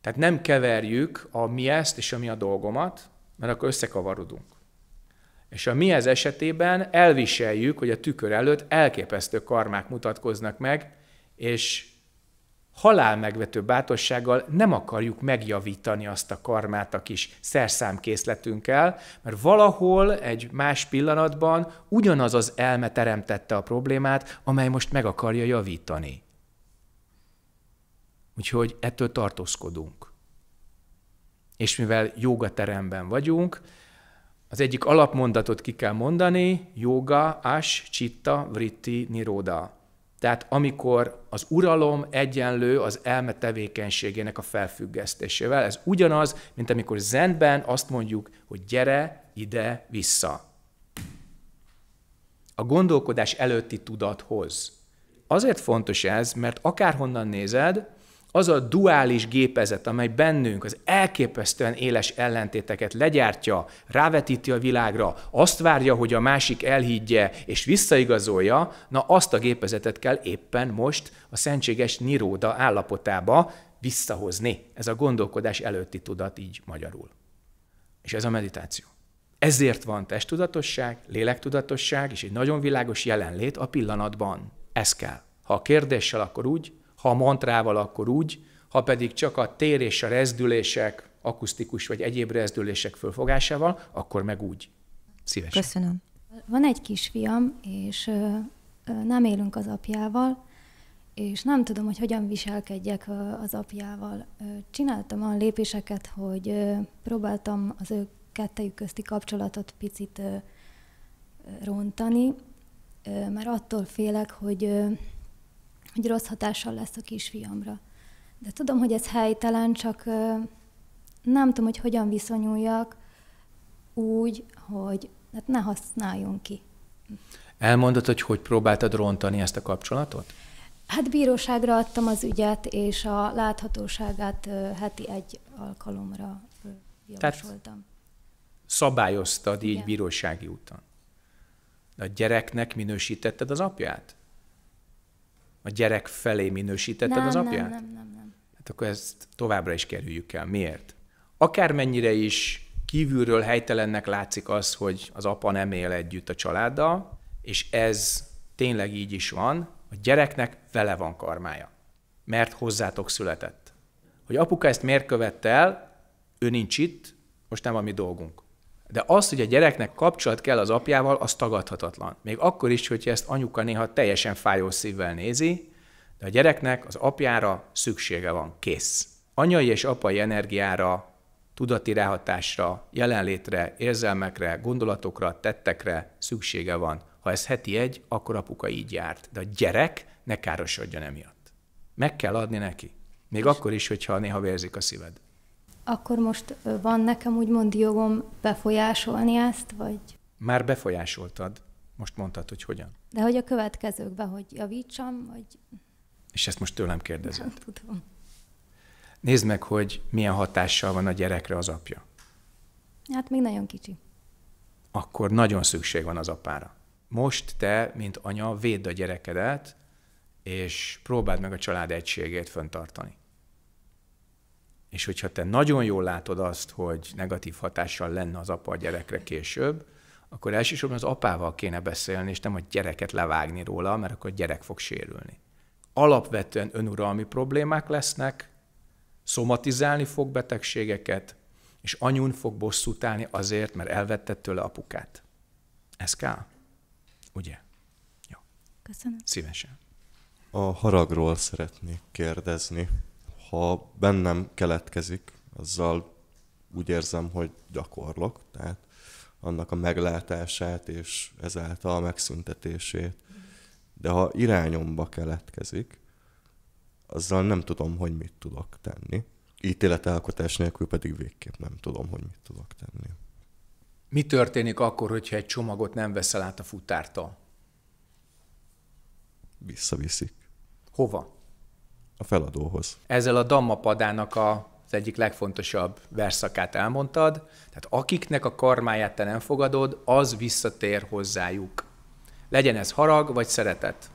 [SPEAKER 1] Tehát nem keverjük a mi ezt és a mi a dolgomat, mert akkor összekavarodunk. És a mi ez esetében elviseljük, hogy a tükör előtt elképesztő karmák mutatkoznak meg, és halál megvető bátorsággal nem akarjuk megjavítani azt a karmát a kis szerszámkészletünkkel, mert valahol egy más pillanatban ugyanaz az elme teremtette a problémát, amely most meg akarja javítani. Úgyhogy ettől tartózkodunk. És mivel jogateremben vagyunk, az egyik alapmondatot ki kell mondani, joga, as, chitta, vritti, niroda tehát amikor az uralom egyenlő az elme tevékenységének a felfüggesztésével, ez ugyanaz, mint amikor zenben azt mondjuk, hogy gyere ide vissza. A gondolkodás előtti tudathoz. Azért fontos ez, mert akárhonnan nézed, az a duális gépezet, amely bennünk az elképesztően éles ellentéteket legyártja, rávetíti a világra, azt várja, hogy a másik elhiggye és visszaigazolja, na azt a gépezetet kell éppen most a szentséges niróda állapotába visszahozni. Ez a gondolkodás előtti tudat így magyarul. És ez a meditáció. Ezért van testtudatosság, lélektudatosság és egy nagyon világos jelenlét a pillanatban. Ez kell. Ha a kérdéssel, akkor úgy, ha a mantrával, akkor úgy, ha pedig csak a tér és a rezdülések, akusztikus vagy egyéb rezdülések fölfogásával, akkor meg úgy. Szívesen. Köszönöm.
[SPEAKER 7] Van egy kisfiam, és nem élünk az apjával, és nem tudom, hogy hogyan viselkedjek az apjával. Csináltam a lépéseket, hogy próbáltam az ő kettejük közti kapcsolatot picit rontani, mert attól félek, hogy hogy rossz hatással lesz a kisfiamra. De tudom, hogy ez helytelen, csak nem tudom, hogy hogyan viszonyuljak úgy, hogy hát ne használjunk ki.
[SPEAKER 1] Elmondod, hogy hogy próbáltad rontani ezt a kapcsolatot?
[SPEAKER 7] Hát bíróságra adtam az ügyet, és a láthatóságát heti egy alkalomra
[SPEAKER 8] javasoltam.
[SPEAKER 1] Tehát szabályoztad így bírósági úton. De a gyereknek minősítetted az apját? a gyerek felé minősítetted nem, az apját? Nem, nem, nem, nem. Hát akkor ezt továbbra is kerüljük el. Miért? Akármennyire is kívülről helytelennek látszik az, hogy az apa nem él együtt a családdal, és ez tényleg így is van, a gyereknek vele van karmája, mert hozzátok született. Hogy apuka ezt miért követte el, ő nincs itt, most nem a mi dolgunk. De az, hogy a gyereknek kapcsolat kell az apjával, az tagadhatatlan. Még akkor is, hogyha ezt anyuka néha teljesen fájó szívvel nézi, de a gyereknek az apjára szüksége van, kész. Anyai és apai energiára, tudati ráhatásra, jelenlétre, érzelmekre, gondolatokra, tettekre szüksége van. Ha ez heti egy, akkor apuka így járt. De a gyerek ne károsodjon emiatt. Meg kell adni neki. Még akkor is, hogyha néha vérzik a szíved
[SPEAKER 7] akkor most van nekem úgymond jogom befolyásolni ezt, vagy?
[SPEAKER 1] Már befolyásoltad. Most mondtad, hogy hogyan.
[SPEAKER 7] De hogy a következőkben, hogy javítsam, vagy...
[SPEAKER 1] És ezt most tőlem kérdezed. Nem tudom. Nézd meg, hogy milyen hatással van a gyerekre az apja.
[SPEAKER 7] Hát még nagyon kicsi.
[SPEAKER 1] Akkor nagyon szükség van az apára. Most te, mint anya, védd a gyerekedet, és próbáld meg a család egységét föntartani. És hogyha te nagyon jól látod azt, hogy negatív hatással lenne az apa a gyerekre később, akkor elsősorban az apával kéne beszélni, és nem a gyereket levágni róla, mert akkor a gyerek fog sérülni. Alapvetően önuralmi problémák lesznek, szomatizálni fog betegségeket, és anyun fog bosszút állni azért, mert elvette tőle apukát. Ez kell? Ugye? Jó. Köszönöm. Szívesen.
[SPEAKER 2] A haragról szeretnék kérdezni ha bennem keletkezik, azzal úgy érzem, hogy gyakorlok, tehát annak a meglátását és ezáltal a megszüntetését. De ha irányomba keletkezik, azzal nem tudom, hogy mit tudok tenni. Ítéletelkotás nélkül pedig végképp nem tudom, hogy mit tudok tenni.
[SPEAKER 1] Mi történik akkor, hogyha egy csomagot nem veszel át a futártól?
[SPEAKER 2] Visszaviszik. Hova? a feladóhoz.
[SPEAKER 1] Ezzel a Damma padának a az egyik legfontosabb verszakát elmondtad, tehát akiknek a karmáját te nem fogadod, az visszatér hozzájuk. Legyen ez harag vagy szeretet.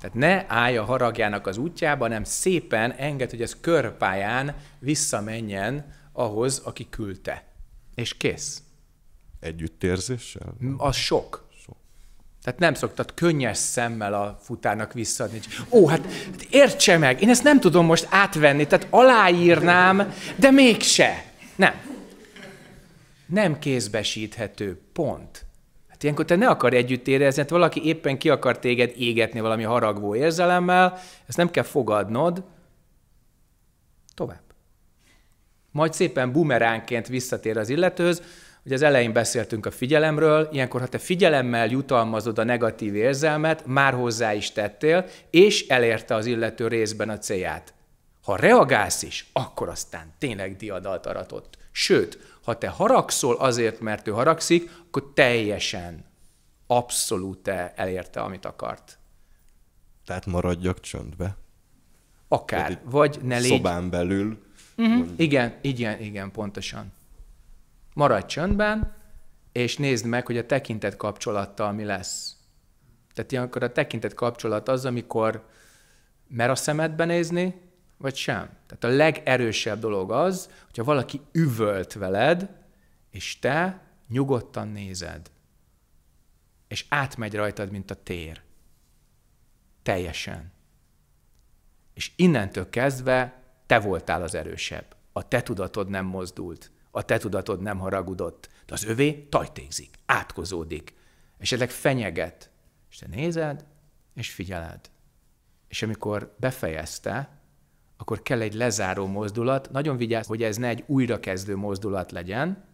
[SPEAKER 1] Tehát ne állj a haragjának az útjába, hanem szépen enged, hogy ez körpályán visszamenjen ahhoz, aki küldte. És kész.
[SPEAKER 2] Együttérzéssel?
[SPEAKER 1] Az sok. Tehát nem szoktad könnyes szemmel a futárnak visszaadni. Ó, hát, hát értse meg, én ezt nem tudom most átvenni, tehát aláírnám, de mégse. Nem. Nem kézbesíthető, pont. Hát ilyenkor te ne akar együtt érezni, hát valaki éppen ki akar téged égetni valami haragvó érzelemmel, ezt nem kell fogadnod, tovább. Majd szépen bumeránként visszatér az illetőz. Ugye az elején beszéltünk a figyelemről, ilyenkor, ha te figyelemmel jutalmazod a negatív érzelmet, már hozzá is tettél, és elérte az illető részben a célját. Ha reagálsz is, akkor aztán tényleg diadalt aratott. Sőt, ha te haragszol azért, mert ő haragszik, akkor teljesen, abszolút elérte, amit akart.
[SPEAKER 2] Tehát maradjak csöndbe.
[SPEAKER 1] Akár, vagy, vagy ne légy. Szobán belül. Uh-huh. Igen, igen, igen, pontosan. Maradj csöndben, és nézd meg, hogy a tekintet kapcsolattal mi lesz. Tehát ilyenkor a tekintet kapcsolat az, amikor mer a szemedbe nézni, vagy sem. Tehát a legerősebb dolog az, hogyha valaki üvölt veled, és te nyugodtan nézed. És átmegy rajtad, mint a tér. Teljesen. És innentől kezdve te voltál az erősebb. A te tudatod nem mozdult a te tudatod nem haragudott, de az övé tajtékzik, átkozódik, esetleg fenyeget. És te nézed, és figyeled. És amikor befejezte, akkor kell egy lezáró mozdulat. Nagyon vigyázz, hogy ez ne egy újrakezdő mozdulat legyen,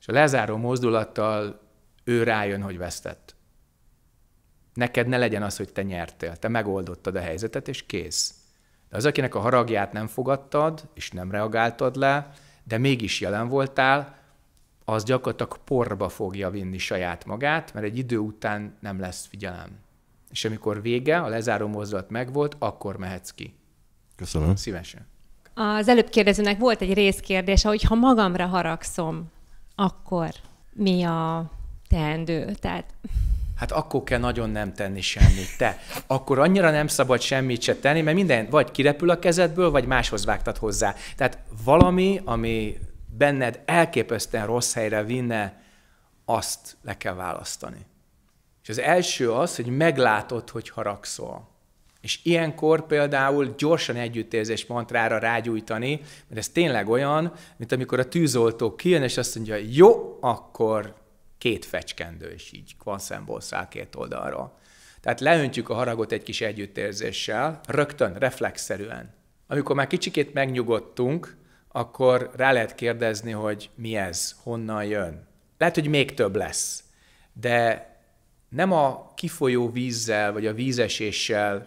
[SPEAKER 1] és a lezáró mozdulattal ő rájön, hogy vesztett. Neked ne legyen az, hogy te nyertél, te megoldottad a helyzetet, és kész. De az, akinek a haragját nem fogadtad, és nem reagáltad le, de mégis jelen voltál, az gyakorlatilag porba fogja vinni saját magát, mert egy idő után nem lesz figyelem. És amikor vége, a lezáró mozdulat megvolt, akkor mehetsz ki. Köszönöm. Szívesen.
[SPEAKER 7] Az előbb kérdezőnek volt egy részkérdése, hogy ha magamra haragszom, akkor mi a teendő? Tehát
[SPEAKER 1] Hát akkor kell nagyon nem tenni semmit. Te, akkor annyira nem szabad semmit se tenni, mert minden vagy kirepül a kezedből, vagy máshoz vágtat hozzá. Tehát valami, ami benned elképesztően rossz helyre vinne, azt le kell választani. És az első az, hogy meglátod, hogy haragszol. És ilyenkor például gyorsan együttérzés mantrára rágyújtani, mert ez tényleg olyan, mint amikor a tűzoltó kijön, és azt mondja, jó, akkor két fecskendő, és így kvanszemból száll két oldalra. Tehát leöntjük a haragot egy kis együttérzéssel, rögtön, reflexzerűen. Amikor már kicsikét megnyugodtunk, akkor rá lehet kérdezni, hogy mi ez, honnan jön. Lehet, hogy még több lesz, de nem a kifolyó vízzel vagy a vízeséssel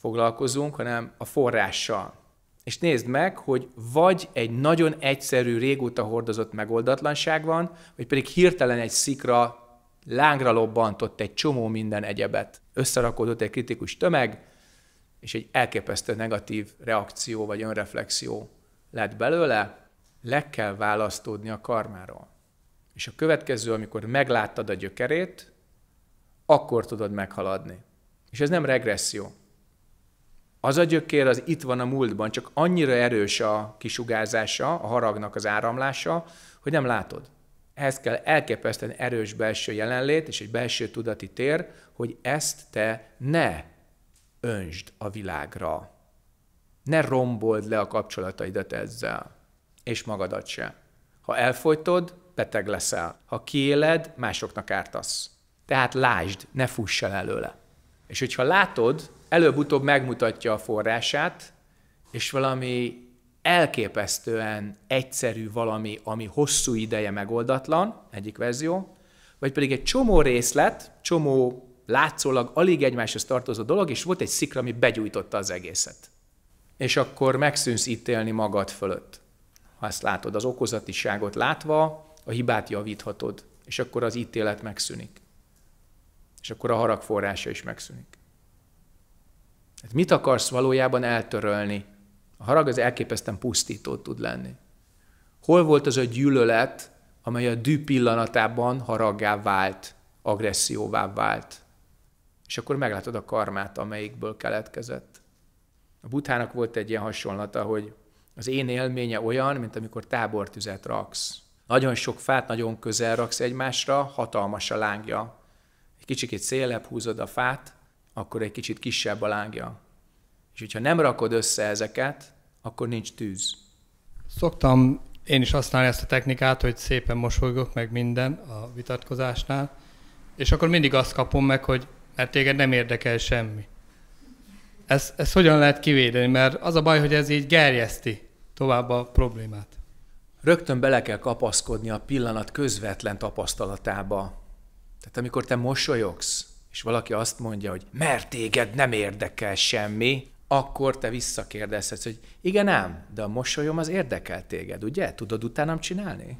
[SPEAKER 1] foglalkozunk, hanem a forrással. És nézd meg, hogy vagy egy nagyon egyszerű, régóta hordozott megoldatlanság van, vagy pedig hirtelen egy szikra lángra lobbantott egy csomó minden egyebet. Összerakódott egy kritikus tömeg, és egy elképesztő negatív reakció vagy önreflexió lett belőle, le kell választódni a karmáról. És a következő, amikor megláttad a gyökerét, akkor tudod meghaladni. És ez nem regresszió. Az a gyökér az itt van a múltban, csak annyira erős a kisugárzása, a haragnak az áramlása, hogy nem látod. Ehhez kell elképesztően erős belső jelenlét és egy belső tudati tér, hogy ezt te ne önsd a világra. Ne rombold le a kapcsolataidat ezzel, és magadat se. Ha elfolytod, beteg leszel. Ha kiéled, másoknak ártasz. Tehát lásd, ne fuss el előle. És hogyha látod, előbb-utóbb megmutatja a forrását, és valami elképesztően egyszerű valami, ami hosszú ideje megoldatlan, egyik verzió, vagy pedig egy csomó részlet, csomó látszólag alig egymáshoz tartozó dolog, és volt egy szikra, ami begyújtotta az egészet. És akkor megszűnsz ítélni magad fölött. Ha ezt látod, az okozatiságot látva, a hibát javíthatod, és akkor az ítélet megszűnik. És akkor a harag forrása is megszűnik. Hát mit akarsz valójában eltörölni? A harag az elképesztően pusztító tud lenni. Hol volt az a gyűlölet, amely a dű pillanatában haraggá vált, agresszióvá vált? És akkor meglátod a karmát, amelyikből keletkezett. A buthának volt egy ilyen hasonlata, hogy az én élménye olyan, mint amikor tábortüzet raksz. Nagyon sok fát nagyon közel raksz egymásra, hatalmas a lángja. Egy kicsikét szélebb húzod a fát, akkor egy kicsit kisebb a lángja. És hogyha nem rakod össze ezeket, akkor nincs tűz.
[SPEAKER 3] Szoktam én is használni ezt a technikát, hogy szépen mosolygok meg minden a vitatkozásnál, és akkor mindig azt kapom meg, hogy mert téged nem érdekel semmi.
[SPEAKER 1] Ezt, ezt hogyan lehet kivédeni? Mert az a baj, hogy ez így gerjeszti tovább a problémát. Rögtön bele kell kapaszkodni a pillanat közvetlen tapasztalatába. Tehát amikor te mosolyogsz, és valaki azt mondja, hogy mert téged nem érdekel semmi, akkor te visszakérdezhetsz, hogy igen ám, de a mosolyom az érdekel téged, ugye? Tudod utánam csinálni?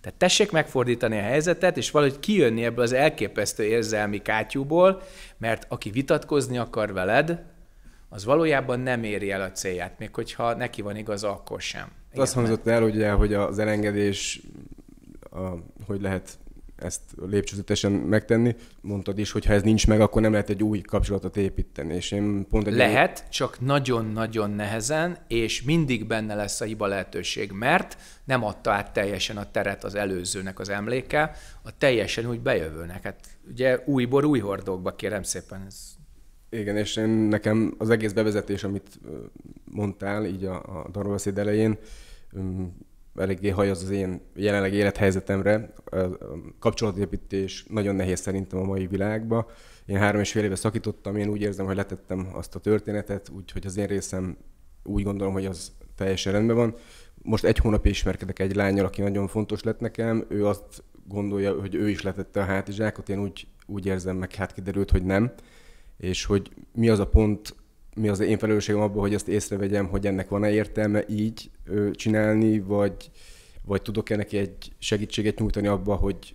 [SPEAKER 1] Tehát tessék megfordítani a helyzetet, és valahogy kijönni ebből az elképesztő érzelmi kátyúból, mert aki vitatkozni akar veled, az valójában nem éri el a célját, még hogyha neki van igaz, akkor sem.
[SPEAKER 8] Igen, azt hangzott el, ugye, hogy az elengedés, a, hogy lehet ezt lépcsőzetesen megtenni. Mondtad is, hogy ha ez nincs meg, akkor nem lehet egy új kapcsolatot építeni. És én pont egy lehet,
[SPEAKER 1] egy... csak nagyon-nagyon nehezen, és mindig benne lesz a hiba lehetőség, mert nem adta át teljesen a teret az előzőnek az emléke, a teljesen úgy bejövőnek. Hát ugye újbor új hordókba kérem szépen, ez
[SPEAKER 8] igen, és én, nekem az egész bevezetés, amit mondtál így a, a darolszéd elején, eléggé haj az én jelenleg élethelyzetemre. A kapcsolatépítés nagyon nehéz szerintem a mai világban. Én három és fél éve szakítottam, én úgy érzem, hogy letettem azt a történetet, úgyhogy az én részem úgy gondolom, hogy az teljesen rendben van. Most egy hónapja ismerkedek egy lányjal, aki nagyon fontos lett nekem, ő azt gondolja, hogy ő is letette a hátizsákot, én úgy, úgy érzem, meg hát kiderült, hogy nem, és hogy mi az a pont, mi az én felelősségem abban, hogy azt észrevegyem, hogy ennek van-e értelme így ö, csinálni, vagy, vagy tudok-e neki egy segítséget nyújtani abba, hogy,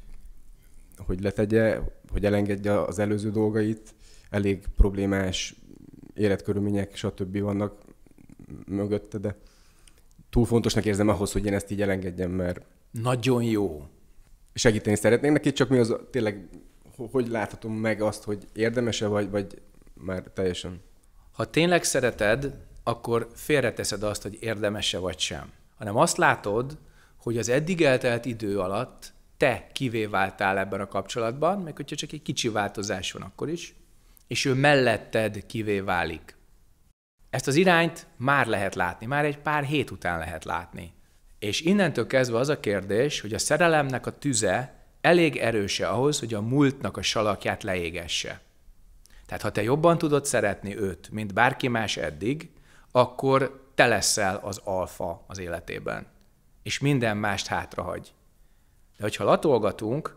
[SPEAKER 8] hogy letegye, hogy elengedje az előző dolgait, elég problémás életkörülmények, stb. vannak mögötte, de túl fontosnak érzem ahhoz, hogy én ezt így elengedjem, mert... Nagyon jó. Segíteni szeretnék neki, csak mi az tényleg, hogy láthatom meg azt, hogy érdemese vagy, vagy már teljesen
[SPEAKER 1] ha tényleg szereted, akkor félreteszed azt, hogy érdemese vagy sem. Hanem azt látod, hogy az eddig eltelt idő alatt te kivé váltál ebben a kapcsolatban, meg hogyha csak egy kicsi változás van akkor is, és ő melletted kivé válik. Ezt az irányt már lehet látni, már egy pár hét után lehet látni. És innentől kezdve az a kérdés, hogy a szerelemnek a tüze elég erőse ahhoz, hogy a múltnak a salakját leégesse. Tehát ha te jobban tudod szeretni őt, mint bárki más eddig, akkor te leszel az alfa az életében, és minden mást hátrahagy. De hogyha latolgatunk,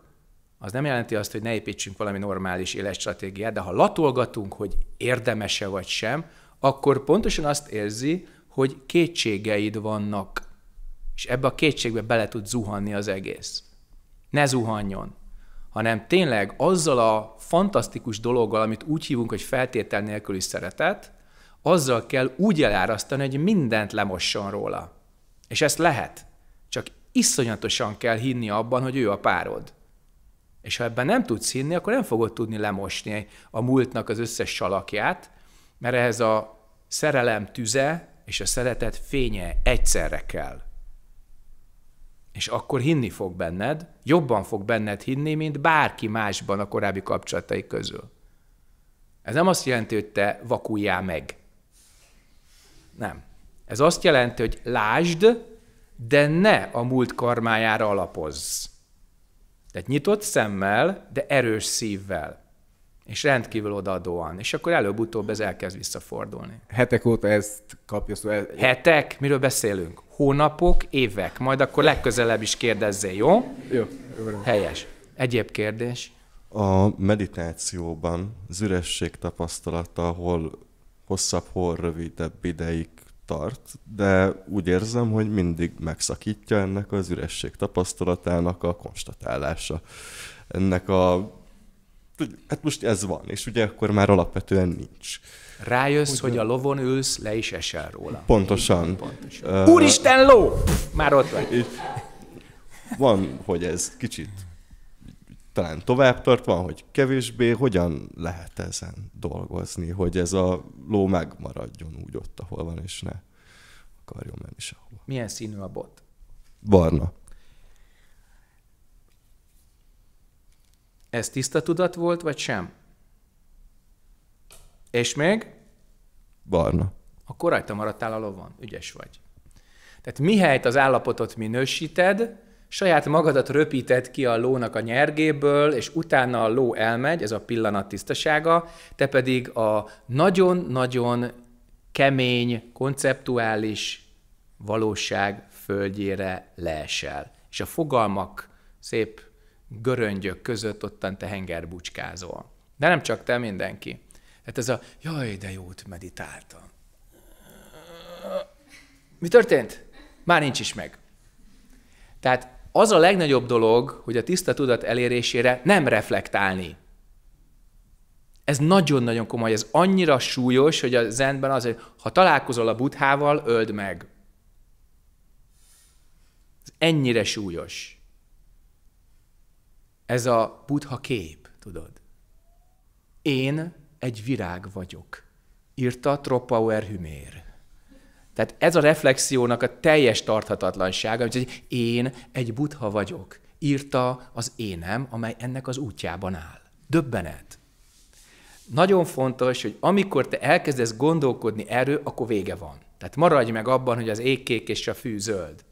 [SPEAKER 1] az nem jelenti azt, hogy ne építsünk valami normális életstratégiát, de ha latolgatunk, hogy érdemese vagy sem, akkor pontosan azt érzi, hogy kétségeid vannak, és ebbe a kétségbe bele tud zuhanni az egész. Ne zuhanjon hanem tényleg azzal a fantasztikus dologgal, amit úgy hívunk, hogy feltétel nélküli szeretet, azzal kell úgy elárasztani, hogy mindent lemosson róla. És ezt lehet. Csak iszonyatosan kell hinni abban, hogy ő a párod. És ha ebben nem tudsz hinni, akkor nem fogod tudni lemosni a múltnak az összes salakját, mert ehhez a szerelem tüze és a szeretet fénye egyszerre kell és akkor hinni fog benned, jobban fog benned hinni, mint bárki másban a korábbi kapcsolatai közül. Ez nem azt jelenti, hogy te vakuljál meg. Nem. Ez azt jelenti, hogy lásd, de ne a múlt karmájára alapozz. Tehát nyitott szemmel, de erős szívvel és rendkívül odaadóan, és akkor előbb-utóbb ez elkezd visszafordulni.
[SPEAKER 8] Hetek óta ezt kapja szó. Szóval El...
[SPEAKER 1] Hetek? Miről beszélünk? Hónapok, évek. Majd akkor legközelebb is kérdezzél, jó? Jó. Helyes. Egyéb kérdés?
[SPEAKER 2] A meditációban az üresség tapasztalata, hol hosszabb, hol rövidebb ideig tart, de úgy érzem, hogy mindig megszakítja ennek az üresség tapasztalatának a konstatálása. Ennek a hát most ez van, és ugye akkor már alapvetően nincs.
[SPEAKER 1] Rájössz, Ugyan... hogy a lovon ülsz, le is esel róla.
[SPEAKER 2] Pontosan. pontosan. Uh, Úristen
[SPEAKER 8] ló!
[SPEAKER 1] Már ott vagy. Így,
[SPEAKER 2] van, hogy ez kicsit talán tovább tart, van, hogy kevésbé, hogyan lehet ezen dolgozni, hogy ez a ló megmaradjon úgy ott, ahol van, és ne akarjon menni sehova.
[SPEAKER 1] Milyen színű a bot? Barna. Ez tiszta tudat volt, vagy sem? És még? Barna. Akkor rajta maradtál a lovon. Ügyes vagy. Tehát mihelyt az állapotot minősíted, saját magadat röpíted ki a lónak a nyergéből, és utána a ló elmegy, ez a pillanat tisztasága, te pedig a nagyon-nagyon kemény, konceptuális valóság földjére leesel. És a fogalmak szép göröngyök között ottan te hengerbucskázol. De nem csak te, mindenki. Hát ez a, jaj, de jót meditáltam. Mi történt? Már nincs is meg. Tehát az a legnagyobb dolog, hogy a tiszta tudat elérésére nem reflektálni. Ez nagyon-nagyon komoly, ez annyira súlyos, hogy a zenben az, hogy ha találkozol a buthával, öld meg. Ez ennyire súlyos. Ez a buddha kép, tudod. Én egy virág vagyok, írta Tropauer Hümér. Tehát ez a reflexiónak a teljes tarthatatlansága, hogy én egy buddha vagyok, írta az énem, amely ennek az útjában áll. Döbbenet. Nagyon fontos, hogy amikor te elkezdesz gondolkodni erről, akkor vége van. Tehát maradj meg abban, hogy az ég kék és a fű zöld.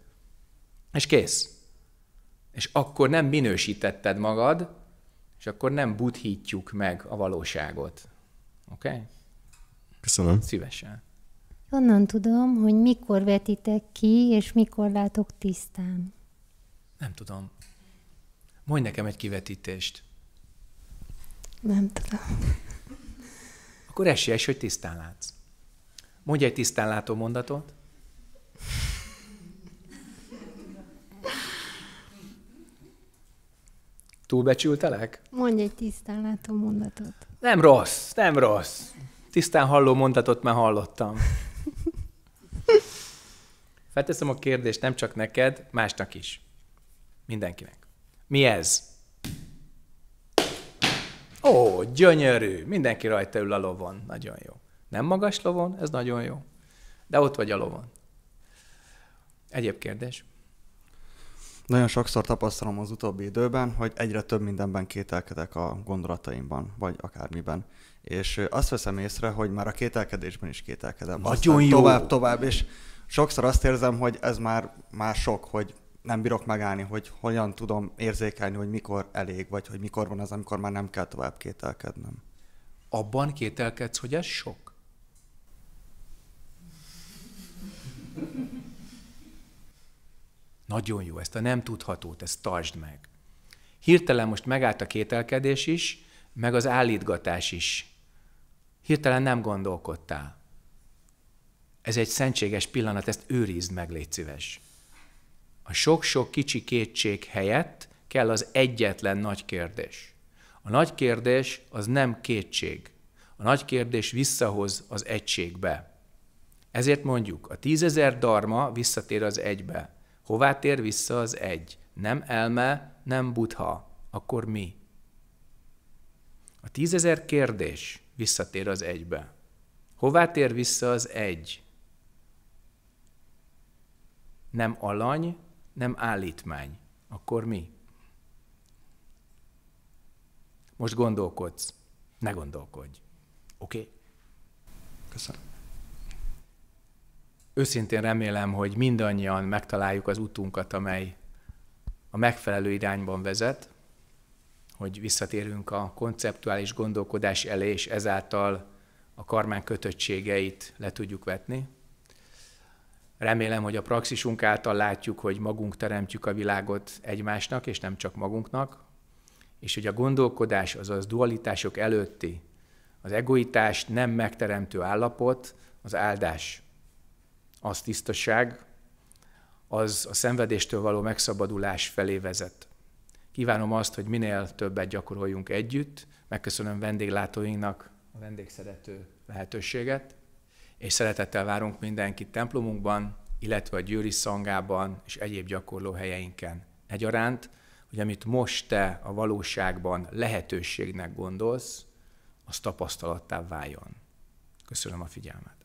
[SPEAKER 1] És kész. És akkor nem minősítetted magad, és akkor nem buthítjuk meg a valóságot. Oké? Okay? Köszönöm. Szívesen.
[SPEAKER 7] Onnan tudom, hogy mikor vetitek ki, és mikor látok tisztán.
[SPEAKER 1] Nem tudom. Mondj nekem egy kivetítést. Nem tudom. Akkor esélyes, hogy tisztán látsz. Mondj egy tisztán látó mondatot. Túlbecsültelek?
[SPEAKER 7] Mondj egy tisztán látó mondatot.
[SPEAKER 1] Nem rossz, nem rossz. Tisztán halló mondatot már hallottam. Felteszem a kérdést nem csak neked, másnak is. Mindenkinek. Mi ez? Ó, gyönyörű! Mindenki rajta ül a lovon. Nagyon jó. Nem magas lovon? Ez nagyon jó. De ott vagy a lovon. Egyéb kérdés?
[SPEAKER 3] Nagyon sokszor tapasztalom az utóbbi időben, hogy egyre több mindenben kételkedek a gondolataimban, vagy akármiben. És azt veszem észre, hogy már a kételkedésben is kételkedem. Nagyon jó. Tovább, tovább, és sokszor azt érzem, hogy ez már, már sok, hogy nem bírok megállni, hogy hogyan tudom érzékelni, hogy mikor elég, vagy hogy mikor van az, amikor már nem kell tovább kételkednem. Abban
[SPEAKER 1] kételkedsz, hogy ez sok? Nagyon jó, ezt a nem tudhatót, ezt tartsd meg. Hirtelen most megállt a kételkedés is, meg az állítgatás is. Hirtelen nem gondolkodtál. Ez egy szentséges pillanat, ezt őrizd meg, légy szíves. A sok-sok kicsi kétség helyett kell az egyetlen nagy kérdés. A nagy kérdés az nem kétség. A nagy kérdés visszahoz az egységbe. Ezért mondjuk, a tízezer darma visszatér az egybe. Hová tér vissza az egy? Nem elme, nem butha. Akkor mi? A tízezer kérdés visszatér az egybe. Hová tér vissza az egy? Nem alany, nem állítmány. Akkor mi? Most gondolkodsz. Ne gondolkodj. Oké? Okay? Köszönöm őszintén remélem, hogy mindannyian megtaláljuk az utunkat, amely a megfelelő irányban vezet, hogy visszatérünk a konceptuális gondolkodás elé, és ezáltal a karmán kötöttségeit le tudjuk vetni. Remélem, hogy a praxisunk által látjuk, hogy magunk teremtjük a világot egymásnak, és nem csak magunknak, és hogy a gondolkodás, azaz dualitások előtti, az egoitás nem megteremtő állapot, az áldás az tisztaság, az a szenvedéstől való megszabadulás felé vezet. Kívánom azt, hogy minél többet gyakoroljunk együtt, megköszönöm vendéglátóinknak a vendégszerető lehetőséget, és szeretettel várunk mindenkit templomunkban, illetve a Győri Szangában és egyéb gyakorlóhelyeinken egyaránt, hogy amit most te a valóságban lehetőségnek gondolsz, az tapasztalattá
[SPEAKER 8] váljon. Köszönöm a figyelmet.